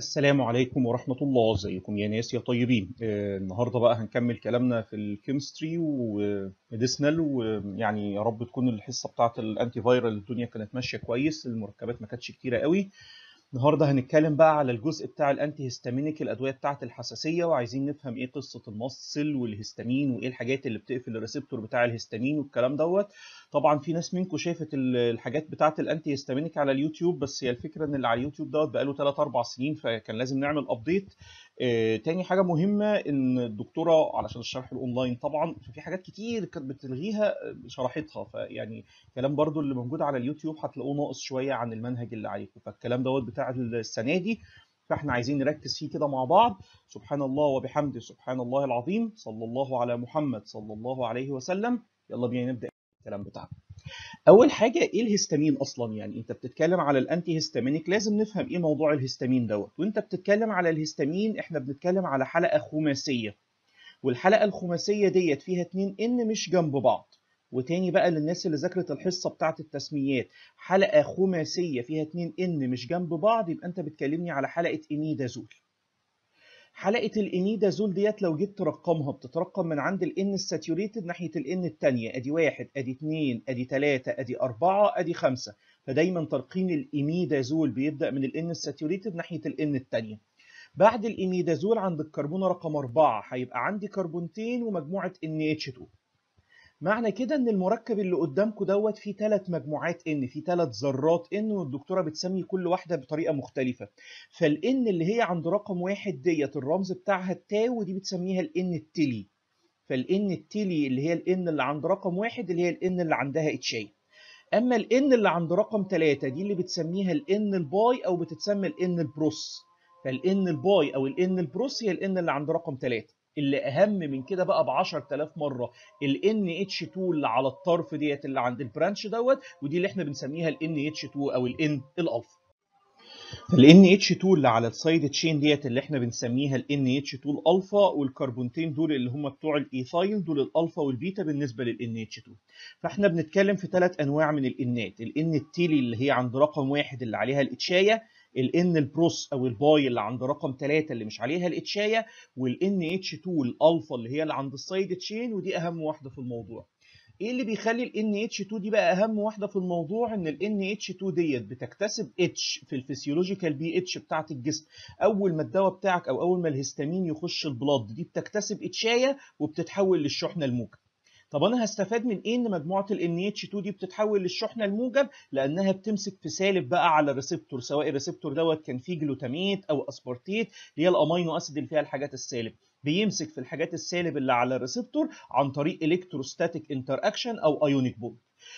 السلام عليكم ورحمة الله ازيكم يا ناس يا طيبين آه، النهاردة بقى هنكمل كلامنا في الكيمستري وميديسنال ويعني يا رب تكون الحصة بتاعة الانتي فايرال الدنيا كانت ماشية كويس المركبات ما كانتش كتيرة قوي النهارده هنتكلم بقى على الجزء بتاع الانتي هيستامينيك الادويه بتاعه الحساسيه وعايزين نفهم ايه قصه المصل والهستامين وايه الحاجات اللي بتقفل الريسبتور بتاع الهستامين والكلام دوت طبعا في ناس منكم شافت الحاجات بتاعت الانتي هيستامينك على اليوتيوب بس هي الفكره ان اللي على اليوتيوب دوت بقاله 3 4 سنين فكان لازم نعمل ابديت آه، تاني حاجه مهمه ان الدكتوره علشان الشرح الاونلاين طبعا ففي حاجات كتير كانت بتلغيها آه، شرحتها فيعني الكلام برضو اللي موجود على اليوتيوب هتلاقوه ناقص شويه عن المنهج اللي عليكم فالكلام دوت بتاع السنه دي فاحنا عايزين نركز فيه كده مع بعض سبحان الله وبحمده سبحان الله العظيم صلى الله على محمد صلى الله عليه وسلم يلا بينا نبدا الكلام بتاعنا اول حاجه ايه الهستامين اصلا يعني انت بتتكلم على الانتي هيستامينك لازم نفهم ايه موضوع الهستامين دوت وانت بتتكلم على الهستامين احنا بنتكلم على حلقه خماسيه والحلقه الخماسيه ديت فيها اتنين ان مش جنب بعض وتاني بقى للناس اللي ذاكرت الحصه بتاعه التسميات حلقه خماسيه فيها اتنين ان مش جنب بعض يبقى انت بتكلمني على حلقه اميدازول حلقه زول ديت لو جيت ترقمها بتترقم من عند الان الساتيوريتد ناحيه الان الثانيه ادي واحد ادي اثنين ادي ثلاثه ادي اربعه ادي خمسه فدايما ترقيم زول بيبدا من الان الساتيوريتد ناحيه الان الثانيه بعد زول عند الكربون رقم اربعه هيبقى عندي كربونتين ومجموعه ان اتش 2 معنى كده ان المركب اللي قدامكم دوت فيه ثلاث مجموعات ان فيه ثلاث ذرات ان والدكتوره بتسمي كل واحده بطريقه مختلفه فالان اللي هي عند رقم واحد ديت الرمز بتاعها التاو ودي بتسميها الان التلي فالان التلي اللي هي الان اللي عند رقم واحد اللي هي الان اللي عندها اتشاي اما الان اللي عند رقم ثلاثة دي اللي بتسميها الان الباي او بتتسمى الان البروس فالان الباي او الان البروس هي الان اللي عند رقم ثلاثة اللي اهم من كده بقى ب 10000 مره ال ان اتش 2 اللي على الطرف ديت اللي عند البرانش دوت ودي اللي احنا بنسميها ال ان اتش 2 او ال ان الالفا ال ان اتش 2 اللي على السايد تشين ديت اللي احنا بنسميها ال ان اتش 2 الالفا والكربونتين دول اللي هم بتوع الايثايل دول الالفا والبيتا بالنسبه لل ان اتش 2 فاحنا بنتكلم في ثلاث انواع من الانات ان التيلي اللي هي عند رقم واحد اللي عليها الاتشايه الان البروس او الباي اللي عند رقم 3 اللي مش عليها الاتشايه والان اتش 2 الالفا اللي هي اللي عند السايد تشين ودي اهم واحده في الموضوع ايه اللي بيخلي الان NH2 دي بقى اهم واحده في الموضوع ان الان NH2 ديت بتكتسب اتش في الفسيولوجيكال بي اتش بتاعه الجسم اول ما الدواء بتاعك او اول ما الهستامين يخش البلاد دي بتكتسب اتشايه وبتتحول للشحنه الموجه طب انا هستفاد من ايه ان مجموعه ال NH2 دي بتتحول للشحنه الموجب لانها بتمسك في سالب بقى على الريسبتور سواء الريسبتور دوت كان فيه جلوتاميت او اسبارتيت اللي هي الامينو اسيد اللي فيها الحاجات السالب بيمسك في الحاجات السالب اللي على الريسبتور عن طريق الكتروستاتيك انتر اكشن او ايونيك بول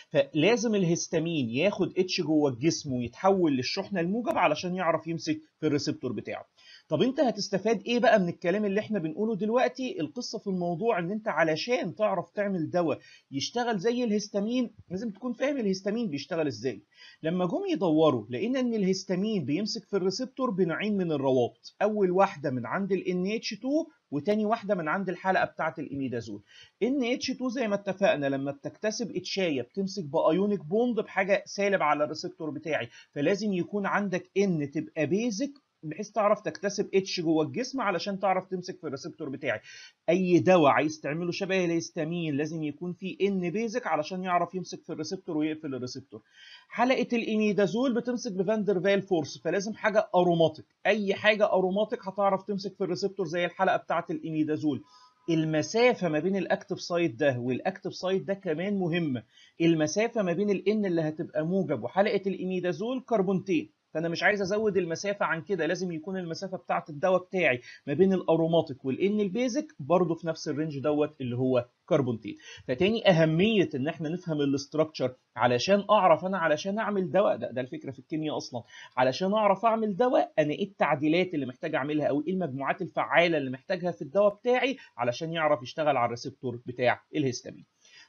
فلازم الهستامين ياخد اتش جوه الجسم ويتحول للشحنه الموجب علشان يعرف يمسك في الريسبتور بتاعه طب انت هتستفاد ايه بقى من الكلام اللي احنا بنقوله دلوقتي القصه في الموضوع ان انت علشان تعرف تعمل دواء يشتغل زي الهستامين لازم تكون فاهم الهستامين بيشتغل ازاي لما جم يدوروا لقينا ان الهستامين بيمسك في الريسبتور بنوعين من الروابط اول واحده من عند ال NH2 وتاني واحدة من عند الحلقة بتاعة الإيميدازول ان NH2 زي ما اتفقنا لما بتكتسب إتشاية بتمسك بأيونيك بوند بحاجة سالب على الريسبتور بتاعي فلازم يكون عندك N تبقى بيزك بحيث تعرف تكتسب اتش جوه الجسم علشان تعرف تمسك في الريسبتور بتاعي اي دواء عايز تعمله شبه الهيستامين لازم يكون فيه ان بيزك علشان يعرف يمسك في الريسبتور ويقفل الريسبتور حلقه الانيدازول بتمسك بفاندرفال فورس فلازم حاجه اروماتيك اي حاجه اروماتيك هتعرف تمسك في الريسبتور زي الحلقه بتاعه الانيدازول المسافة ما بين الاكتف سايد ده والاكتف سايد ده كمان مهمة المسافة ما بين الان اللي هتبقى موجب وحلقة الانيدازول كربونتين فانا مش عايز ازود المسافه عن كده لازم يكون المسافه بتاعه الدواء بتاعي ما بين الاروماتيك والان البيزك برضه في نفس الرينج دوت اللي هو كربونتين فتاني اهميه ان احنا نفهم الاستراكشر علشان اعرف انا علشان اعمل دواء ده, ده الفكره في الكيمياء اصلا علشان اعرف اعمل دواء انا ايه التعديلات اللي محتاج اعملها او ايه المجموعات الفعاله اللي محتاجها في الدواء بتاعي علشان يعرف يشتغل على الريسبتور بتاع الهستامين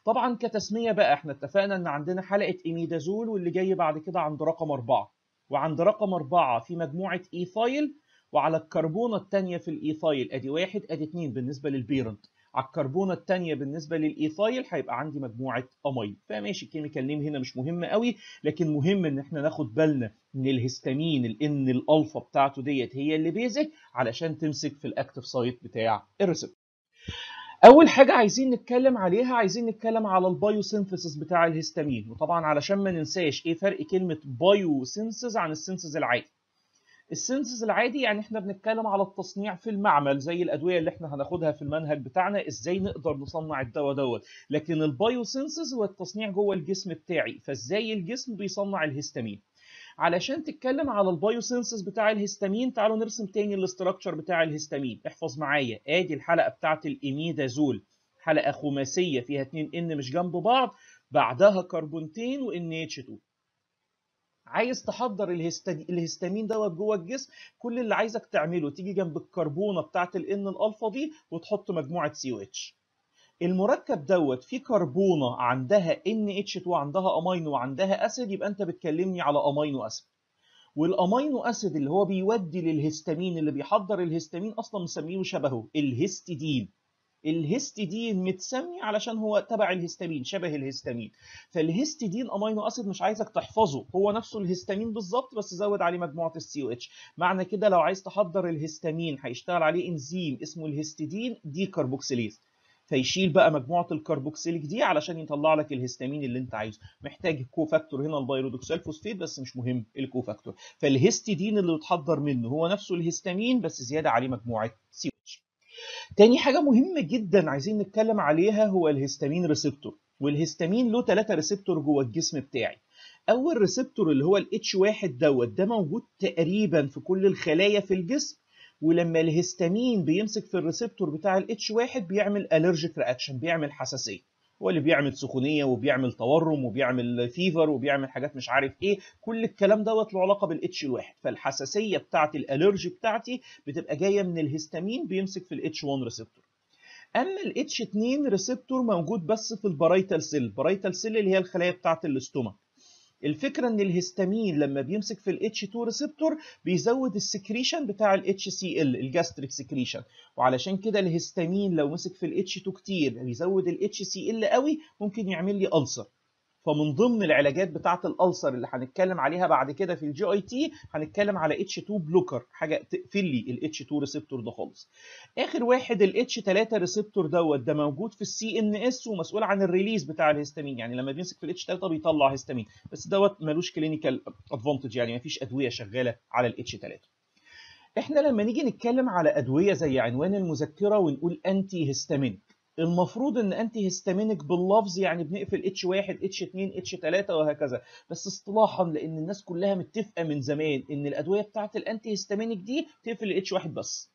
طبعا كتسميه بقى احنا اتفقنا ان عندنا حلقه ايميدازول واللي جاي بعد كده عند رقم اربعه وعند رقم أربعة في مجموعة إيثايل وعلى الكربونة الثانية في الإيثايل أدي واحد أدي اتنين بالنسبة للبيرنت على الكربونة الثانية بالنسبة للإيثايل هيبقى عندي مجموعة أميل فماشي الكيميكال نيم هنا مش مهم قوي لكن مهم إن احنا ناخد بالنا إن الهستامين الإن الألفا بتاعته ديت هي اللي بيزك علشان تمسك في الأكتف سايت بتاع الريسبتور اول حاجه عايزين نتكلم عليها عايزين نتكلم على البايوسينثيسيس بتاع الهستامين وطبعا علشان ما ننساش ايه فرق كلمه بايوسينثيسيس عن السينثيز العادي السنسز العادي يعني احنا بنتكلم على التصنيع في المعمل زي الادويه اللي احنا هناخدها في المنهج بتاعنا ازاي نقدر نصنع الدواء دوت لكن البايوسينثيز هو التصنيع جوه الجسم بتاعي فازاي الجسم بيصنع الهستامين علشان تتكلم على البايوسنسز بتاع الهستامين تعالوا نرسم تاني الاستراكشر بتاع الهستامين احفظ معايا ادي الحلقه بتاعه الاميدازول حلقه خماسيه فيها 2 ان مش جنب بعض بعدها كربونتين وان اتش 2 عايز تحضر الهستامين دوت جوه الجسم كل اللي عايزك تعمله تيجي جنب الكربونه بتاعه الان الالفا دي وتحط مجموعه سي او اتش المركب دوت فيه كربونه عندها NH2 وعندها امينو وعندها اسيد يبقى انت بتكلمني على امينو اسيد والامينو اسيد اللي هو بيودي للهستامين اللي بيحضر الهستامين اصلا مسميه شبهه الهستيدين الهستيدين متسمي علشان هو تبع الهستامين شبه الهستامين فالهستيدين امينو اسيد مش عايزك تحفظه هو نفسه الهستامين بالظبط بس زود عليه مجموعه السي او اتش معنى كده لو عايز تحضر الهستامين هيشتغل عليه انزيم اسمه الهستيدين دي كربوكسيليز فيشيل بقى مجموعه الكربوكسيليك دي علشان يطلع لك الهستامين اللي انت عايزه محتاج كوفاكتور هنا البيرودوكسال فوسفيت بس مش مهم الكوفاكتور فالهستيدين اللي بتحضر منه هو نفسه الهستامين بس زياده عليه مجموعه سي تاني حاجه مهمه جدا عايزين نتكلم عليها هو الهستامين ريسبتور والهستامين له ثلاثه ريسبتور جوه الجسم بتاعي اول ريسبتور اللي هو الاتش 1 دوت ده موجود تقريبا في كل الخلايا في الجسم ولما الهستامين بيمسك في الريسبتور بتاع الاتش 1 بيعمل الرجيك رياكشن بيعمل حساسيه هو اللي بيعمل سخونيه وبيعمل تورم وبيعمل فيفر وبيعمل حاجات مش عارف ايه كل الكلام دوت له علاقه بالاتش الواحد فالحساسيه بتاعه الالرجي بتاعتي بتبقى جايه من الهستامين بيمسك في الاتش 1 ريسبتور اما الاتش 2 ريسبتور موجود بس في البرايتال سيل البرايتال سيل اللي هي الخلايا بتاعه الاستوما الفكره ان الهستامين لما بيمسك في الاتش 2 ريسبتور بيزود السكريشن بتاع الاتش سي ال الجاستريك سكريشن وعلشان كده الهستامين لو مسك في الاتش 2 كتير بيزود الاتش سي ال قوي ممكن يعمل لي ألسر فمن ضمن العلاجات بتاعه الالسر اللي هنتكلم عليها بعد كده في الجي اي تي هنتكلم على اتش 2 بلوكر حاجه تقفل لي الاتش 2 ريسبتور ده خالص اخر واحد الاتش 3 ريسبتور دوت ده موجود في السي ان اس ومسؤول عن الريليز بتاع الهستامين يعني لما بيمسك في الاتش 3 بيطلع هستامين بس دوت ملوش كلينيكال ادفانتج يعني مفيش ادويه شغاله على الاتش 3 احنا لما نيجي نتكلم على ادويه زي عنوان المذكره ونقول انتي هيستامينك المفروض ان انتي هيستامينك باللفظ يعني بنقفل اتش 1 اتش 2 اتش 3 وهكذا بس اصطلاحا لان الناس كلها متفقه من زمان ان الادويه بتاعه الانتي هيستامينك دي تقفل الاتش 1 بس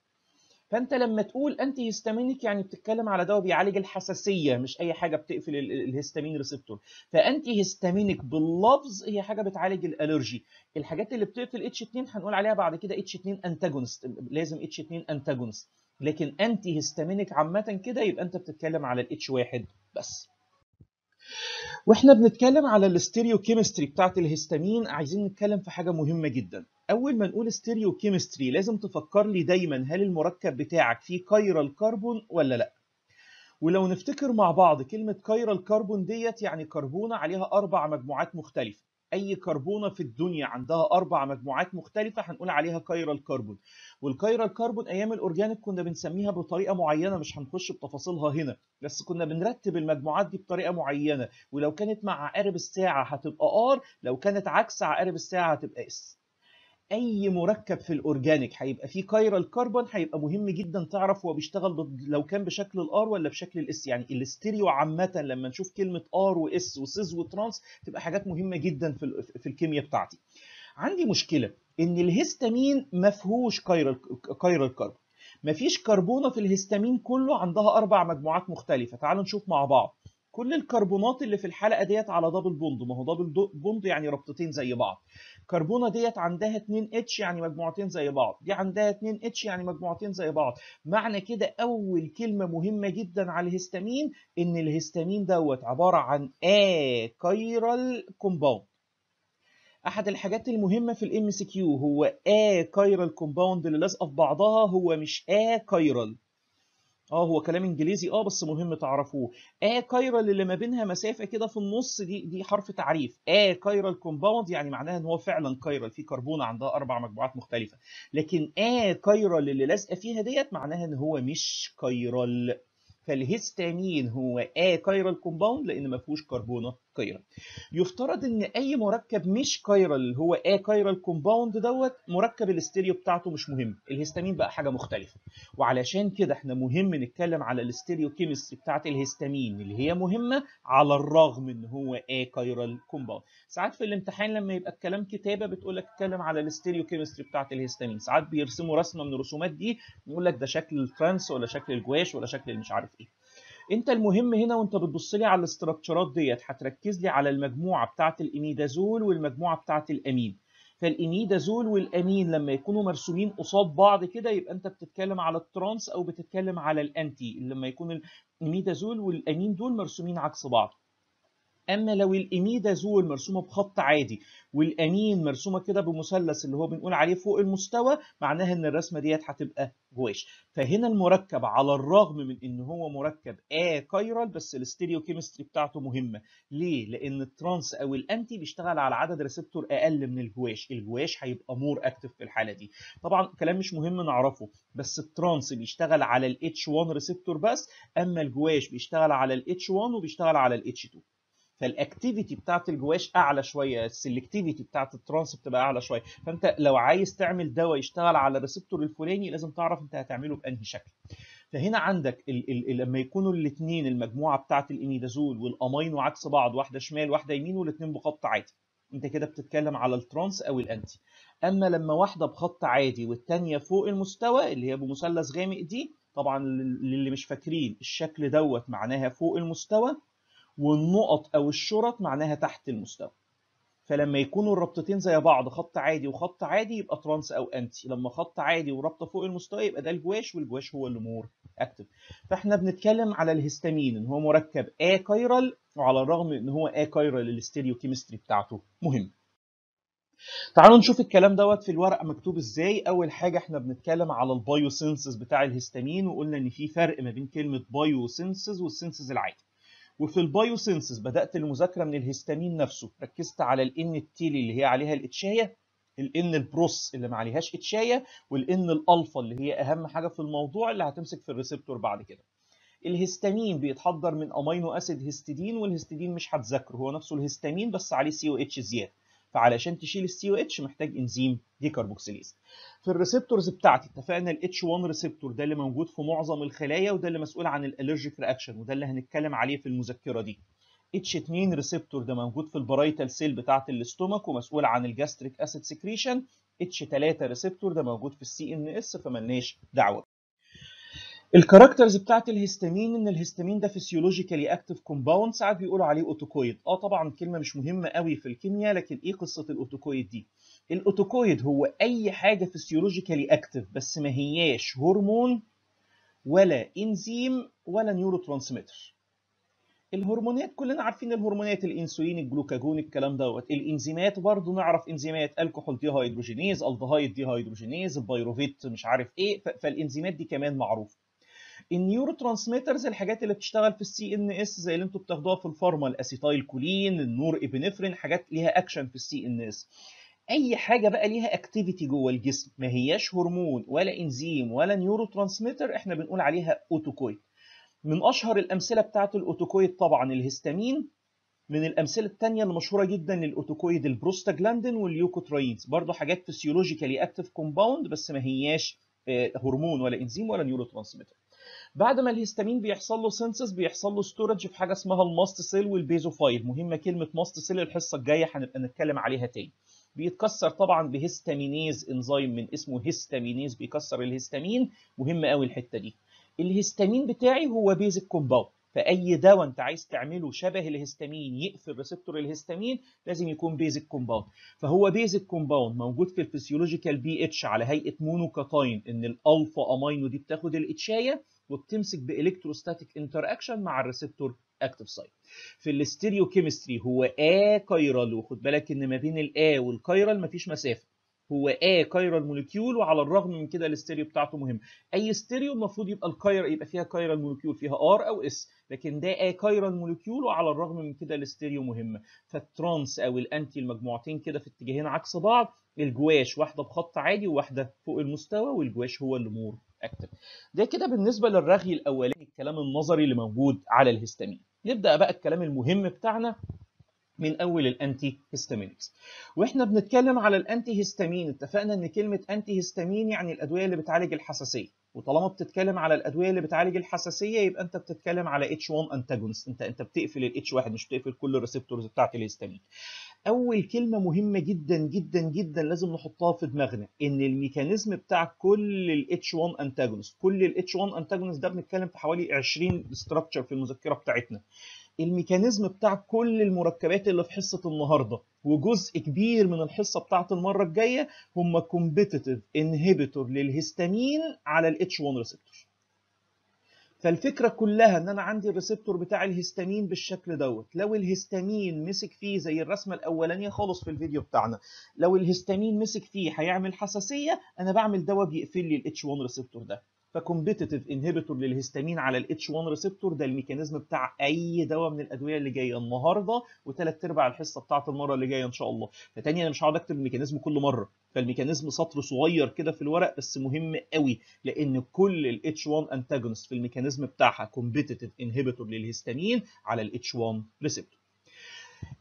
فانت لما تقول انتي هيستامينك يعني بتتكلم على دواء بيعالج الحساسيه مش اي حاجه بتقفل الهستامين ريسبتور فانتي هيستامينك باللفظ هي حاجه بتعالج الالرجي الحاجات اللي بتقفل اتش 2 هنقول عليها بعد كده اتش 2 انتاجونست لازم اتش 2 انتاجونست لكن انتي هيستامينك عامه كده يبقى انت بتتكلم على الاتش واحد بس واحنا بنتكلم على الاستيريو كيمستري بتاعت الهستامين عايزين نتكلم في حاجه مهمه جدا اول ما نقول استيريو كيمستري لازم تفكر لي دايما هل المركب بتاعك فيه كايرال كربون ولا لا ولو نفتكر مع بعض كلمه كايرال كربون ديت يعني كربونه عليها اربع مجموعات مختلفه اي كربونه في الدنيا عندها اربع مجموعات مختلفه هنقول عليها كايرال كربون والكايرال كربون ايام الاورجانيك كنا بنسميها بطريقه معينه مش هنخش بتفاصيلها هنا بس كنا بنرتب المجموعات دي بطريقه معينه ولو كانت مع عقارب الساعه هتبقى ار لو كانت عكس عقارب الساعه هتبقى اس اي مركب في الاورجانيك هيبقى فيه كايرال كربون هيبقى مهم جدا تعرف هو بيشتغل لو كان بشكل الار ولا بشكل الاس يعني الاستيريو عامه لما نشوف كلمه ار واس وسيز وترانس تبقى حاجات مهمه جدا في في الكيمياء بتاعتي عندي مشكله ان الهستامين ما فيهوش كايرال كايرال كربون مفيش كربونه في الهستامين كله عندها اربع مجموعات مختلفه تعالوا نشوف مع بعض كل الكربونات اللي في الحلقه ديت على دبل بوند ما هو دبل بوند يعني ربطتين زي بعض كربونه ديت عندها 2 اتش يعني مجموعتين زي بعض دي عندها 2 اتش يعني مجموعتين زي بعض معنى كده اول كلمه مهمه جدا على الهستامين ان الهستامين دوت عباره عن كايرال كومباوند احد الحاجات المهمه في الام سي كيو هو كايرال كومباوند اللي لازقه في بعضها هو مش كايرال اه هو كلام انجليزي اه بس مهم تعرفوه اه كايرال اللي ما بينها مسافه كده في النص دي دي حرف تعريف اه كايرال كومباوند يعني معناها ان هو فعلا كايرال في كربون عندها اربع مجموعات مختلفه لكن اه كايرال اللي لازقه فيها ديت معناها ان هو مش كايرال فالهيستامين هو اه كايرال كومباوند لان ما فيهوش كربونه كايرال يفترض ان اي مركب مش كايرال اللي هو ا كايرال كومباوند دوت مركب الاستيريو بتاعته مش مهم الهستامين بقى حاجه مختلفه وعلشان كده احنا مهم نتكلم على الاستيريو كيمستري بتاعه الهستامين اللي هي مهمه على الرغم ان هو ا كايرال كومباوند ساعات في الامتحان لما يبقى الكلام كتابه بتقول لك اتكلم على الاستيريو كيمستري بتاعه الهستامين ساعات بيرسموا رسمه من الرسومات دي يقول لك ده شكل الترانس ولا شكل الجواش ولا شكل مش عارف ايه انت المهم هنا وانت بتبص لي على الاستراكشرات ديت هتركز لي على المجموعه بتاعه الاميدازول والمجموعه بتاعه الامين فالاميدازول والامين لما يكونوا مرسومين قصاد بعض كده يبقى انت بتتكلم على الترانس او بتتكلم على الانتي لما يكون الاميدازول والامين دول مرسومين عكس بعض اما لو زول مرسومه بخط عادي والانين مرسومه كده بمثلث اللي هو بنقول عليه فوق المستوى معناها ان الرسمه ديت هتبقى جواش فهنا المركب على الرغم من ان هو مركب آه كايرال بس الاستيريو كيمستري بتاعته مهمه ليه لان الترانس او الانتي بيشتغل على عدد ريسبتور اقل من الجواش الجواش هيبقى مور اكتف في الحاله دي طبعا كلام مش مهم نعرفه بس الترانس بيشتغل على الاتش 1 ريسبتور بس اما الجواش بيشتغل على الاتش 1 وبيشتغل على الاتش 2 فالاكتيفيتي بتاعت الجواش اعلى شويه السلكتيفيتي بتاعت الترانس بتبقى اعلى شويه فانت لو عايز تعمل دواء يشتغل على الريسبتور الفلاني لازم تعرف انت هتعمله بانهي شكل فهنا عندك الـ الـ لما يكونوا الاثنين المجموعه بتاعت الاميدازول والامينو عكس بعض واحده شمال واحده يمين والاثنين بخط عادي انت كده بتتكلم على الترانس او الانتي اما لما واحده بخط عادي والثانيه فوق المستوى اللي هي بمثلث غامق دي طبعا للي مش فاكرين الشكل دوت معناها فوق المستوى والنقط أو الشرط معناها تحت المستوى فلما يكونوا الرابطتين زي بعض خط عادي وخط عادي يبقى ترانس او انتي لما خط عادي ورابطه فوق المستوى يبقى ده الجواش والجواش هو اللي مور اكتف فاحنا بنتكلم على الهستامين ان هو مركب اكايرال وعلى الرغم ان هو اكايرال الاستيريو كيمستري بتاعته مهم تعالوا نشوف الكلام دوت في الورقه مكتوب ازاي اول حاجه احنا بنتكلم على البايوسينسز بتاع الهستامين وقلنا ان في فرق ما بين كلمه بايوسينسز والسينسز العادي وفي البايوسنسز بدات المذاكره من الهستامين نفسه ركزت على الان التيلي اللي هي عليها الاتشايه الان البروس اللي ما عليهاش اتشايه والان الالفا اللي هي اهم حاجه في الموضوع اللي هتمسك في الريسبتور بعد كده الهستامين بيتحضر من امينو اسيد هيستيدين والهيستيدين مش هتذاكره هو نفسه الهستامين بس عليه سي او اتش زياده فعلشان تشيل السي اتش محتاج انزيم ديكربوكسيليز في الريسبتورز بتاعتي اتفقنا الاتش 1 ريسبتور ده اللي موجود في معظم الخلايا وده اللي مسؤول عن الالرجيك رياكشن وده اللي هنتكلم عليه في المذكره دي اتش 2 ريسبتور ده موجود في البرايتال سيل بتاعت الاستومك ومسؤول عن الجاستريك اسيد سكريشن اتش 3 ريسبتور ده موجود في السي ان اس فمالناش دعوه الكاركترز بتاعت الهستامين ان الهستامين ده فيسيولوجيكالي اكتف كومباوند ساعات بيقولوا عليه اوتوكويد اه طبعا كلمه مش مهمه قوي في الكيمياء لكن ايه قصه الاوتوكويد دي الاوتوكويد هو اي حاجه فيسيولوجيكالي اكتف بس ما هياش هرمون ولا انزيم ولا نيورو ترانسميتر الهرمونات كلنا عارفين الهرمونات الانسولين الجلوكاجون الكلام دوت الانزيمات برضه نعرف انزيمات الكحول دي هيدروجينيز الدهايد دي هيدروجينيز البيروفيت مش عارف ايه فالانزيمات دي كمان معروفه النيورو ترانسميترز الحاجات اللي بتشتغل في السي ان اس زي اللي انتم بتاخدوها في الفارما الاسيتايل كولين النور ابنفرين حاجات ليها اكشن في السي ان اس اي حاجه بقى ليها اكتيفيتي جوه الجسم ما هياش هرمون ولا انزيم ولا نيورو ترانسميتر احنا بنقول عليها اوتوكويت من اشهر الامثله بتاعه الاوتوكويد طبعا الهستامين من الامثله الثانيه المشهوره جدا للاوتوكويد البروستاجلاندين والليوكوتراينز برضه حاجات فيسيولوجيكالي اكتف كومباوند بس ما هياش آه، هرمون ولا انزيم ولا نيورو ترانسميتر بعد ما الهستامين بيحصل له سنسس بيحصل له ستورج في حاجه اسمها الماست سيل والبيزوفايل مهمه كلمه ماست سيل الحصه الجايه هنبقى نتكلم عليها تاني بيتكسر طبعا بهستامينيز انزيم من اسمه هيستامينيز بيكسر الهستامين مهمه قوي الحته دي الهستامين بتاعي هو بيزك كومباوند فاي دواء انت عايز تعمله شبه الهستامين يقفل ريسبتور الهستامين لازم يكون بيزك كومباوند فهو بيزك كومباوند موجود في الفسيولوجيكال بي اتش على هيئه مونوكاتاين ان الالفا امينو دي بتاخد الاتشايه وبتمسك بالكتروستاتيك انتر اكشن مع الريسبتور اكتف سايت في الاستيريو كيمستري هو ا كايرال وخد بالك ان ما بين الا والكايرال مفيش مسافه هو ا كايرال مولكيول وعلى الرغم من كده الاستيريو بتاعته مهم اي ستيريو المفروض يبقى الكاير يبقى فيها كايرال مولكيول فيها ار او اس لكن ده ا كايرال مولكيول وعلى الرغم من كده الاستيريو مهمه فالترانس او الانتي المجموعتين كده في اتجاهين عكس بعض الجواش واحده بخط عالي وواحده فوق المستوى والجواش هو اللي مور اكتف ده كده بالنسبه للرغي الاولاني الكلام النظري اللي موجود على الهستامين نبدا بقى الكلام المهم بتاعنا من اول الانتي هيستامينكس واحنا بنتكلم على الانتي هيستامين اتفقنا ان كلمه انتي هيستامين يعني الادويه اللي بتعالج الحساسيه وطالما بتتكلم على الادويه اللي بتعالج الحساسيه يبقى انت بتتكلم على اتش 1 انتاجونست انت انت بتقفل الاتش 1 مش بتقفل كل الريسبتورز بتاعت الهيستامين اول كلمه مهمه جدا جدا جدا لازم نحطها في دماغنا ان الميكانيزم بتاع كل الاتش 1 انتاجونست كل الاتش 1 انتاجونست ده بنتكلم في حوالي 20 ستراكشر في المذكره بتاعتنا الميكانيزم بتاع كل المركبات اللي في حصه النهارده وجزء كبير من الحصه بتاعه المره الجايه هم كومبيتيتيف انهبيتور للهستامين على الاتش 1 ريسبتور فالفكره كلها ان انا عندي الريسبتور بتاع الهستامين بالشكل دوت لو الهستامين مسك فيه زي الرسمه الاولانيه خالص في الفيديو بتاعنا لو الهستامين مسك فيه هيعمل حساسيه انا بعمل دواء بيقفل لي الاتش 1 ريسبتور ده فكومبيتيتيف انهبيتور للهستامين على الاتش 1 ريسبتور ده الميكانيزم بتاع اي دواء من الادويه اللي جايه النهارده وثلاث ارباع الحصه بتاعه المره اللي جايه ان شاء الله فتاني انا مش هقعد اكتب الميكانيزم كل مره فالميكانيزم سطر صغير كده في الورق بس مهم قوي لان كل الاتش 1 انتاجونست في الميكانيزم بتاعها كومبيتيتيف انهبيتور للهستامين على الاتش 1 ريسبتور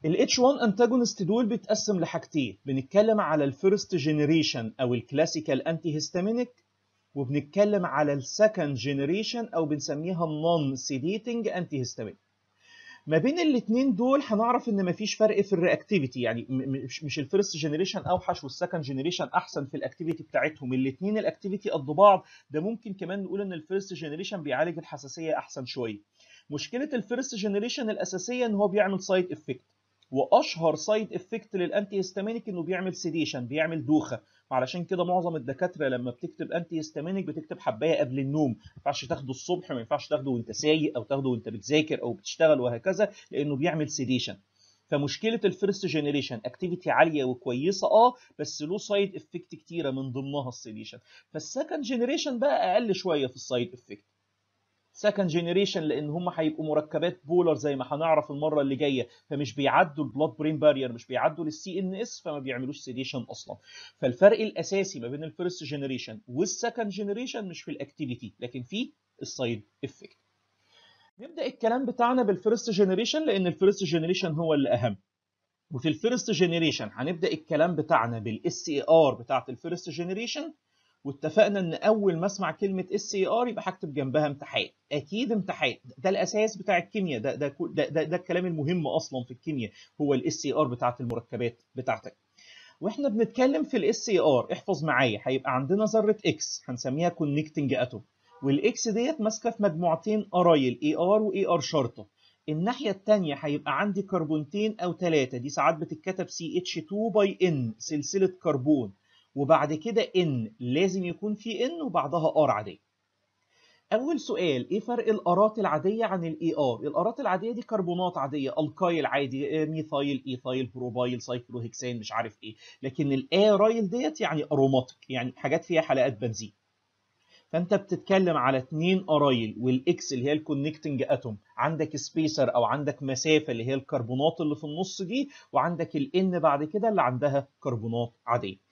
ال H1 انتاجونست دول بيتقسم لحاجتين بنتكلم على الفيرست جينيريشن او الكلاسيكال انتي هيستامينيك وبنتكلم على السكند جينيريشن او بنسميها النون سيديتنج انتي هيستامين ما بين الاثنين دول هنعرف ان مفيش فرق في الرياكتيفيتي يعني مش مش الفيرست جنريشن اوحش والسكند جنريشن احسن في الاكتيفيتي بتاعتهم الاثنين الاكتيفيتي قد بعض ده ممكن كمان نقول ان الفيرست جنريشن بيعالج الحساسيه احسن شويه مشكله الفيرست جنريشن الاساسيه ان هو بيعمل سايد افكت واشهر سايد افكت للانتي هيستامينك انه بيعمل سيديشن بيعمل دوخه وعلشان كده معظم الدكاتره لما بتكتب انتي هيستامينك بتكتب حبايه قبل النوم ما ينفعش تاخده الصبح ما ينفعش تاخده وانت سايق او تاخده وانت بتذاكر او بتشتغل وهكذا لانه بيعمل سيديشن فمشكله الفيرست جينيريشن اكتيفيتي عاليه وكويسه اه بس له سايد افكت كتيره من ضمنها السيديشن فالسكند جينيريشن بقى اقل شويه في السايد افكت سكند جينيريشن لان هم هيبقوا مركبات بولر زي ما هنعرف المره اللي جايه فمش بيعدوا البلود برين بارير مش بيعدوا للسي ان اس فما بيعملوش سيديشن اصلا فالفرق الاساسي ما بين الفيرست جينيريشن والسكند جينيريشن مش في الاكتيفيتي لكن في السايد افكت نبدا الكلام بتاعنا بالفيرست جينيريشن لان الفيرست جينيريشن هو اللي اهم وفي الفيرست جينيريشن هنبدا الكلام بتاعنا بالاس اي ار بتاعه الفيرست جينيريشن واتفقنا ان اول ما اسمع كلمه اس اي ار يبقى هكتب جنبها امتحان اكيد امتحان ده الاساس بتاع الكيمياء ده ده ده, ده, ده الكلام المهم اصلا في الكيمياء هو الاس اي ار بتاعه المركبات بتاعتك واحنا بنتكلم في الاس اي ار احفظ معايا هيبقى عندنا ذره اكس هنسميها كونكتنج اتوم والاكس ديت ماسكه في مجموعتين قرايل اي ار واي ار شرطه الناحيه الثانيه هيبقى عندي كربونتين او ثلاثه دي ساعات بتتكتب سي اتش 2 باي ان سلسله كربون وبعد كده ان لازم يكون في ان وبعدها ار عاديه اول سؤال ايه فرق الارات العاديه عن الاي ار الارات العاديه دي كربونات عاديه الكايل عادي ميثايل ايثايل بروبايل سايكلوهكسان مش عارف ايه لكن الارايل ديت يعني اروماتيك يعني حاجات فيها حلقات بنزين فانت بتتكلم على اتنين ارايل والاكس اللي هي الكونكتنج اتوم عندك سبيسر او عندك مسافه اللي هي الكربونات اللي في النص دي وعندك الان بعد كده اللي عندها كربونات عاديه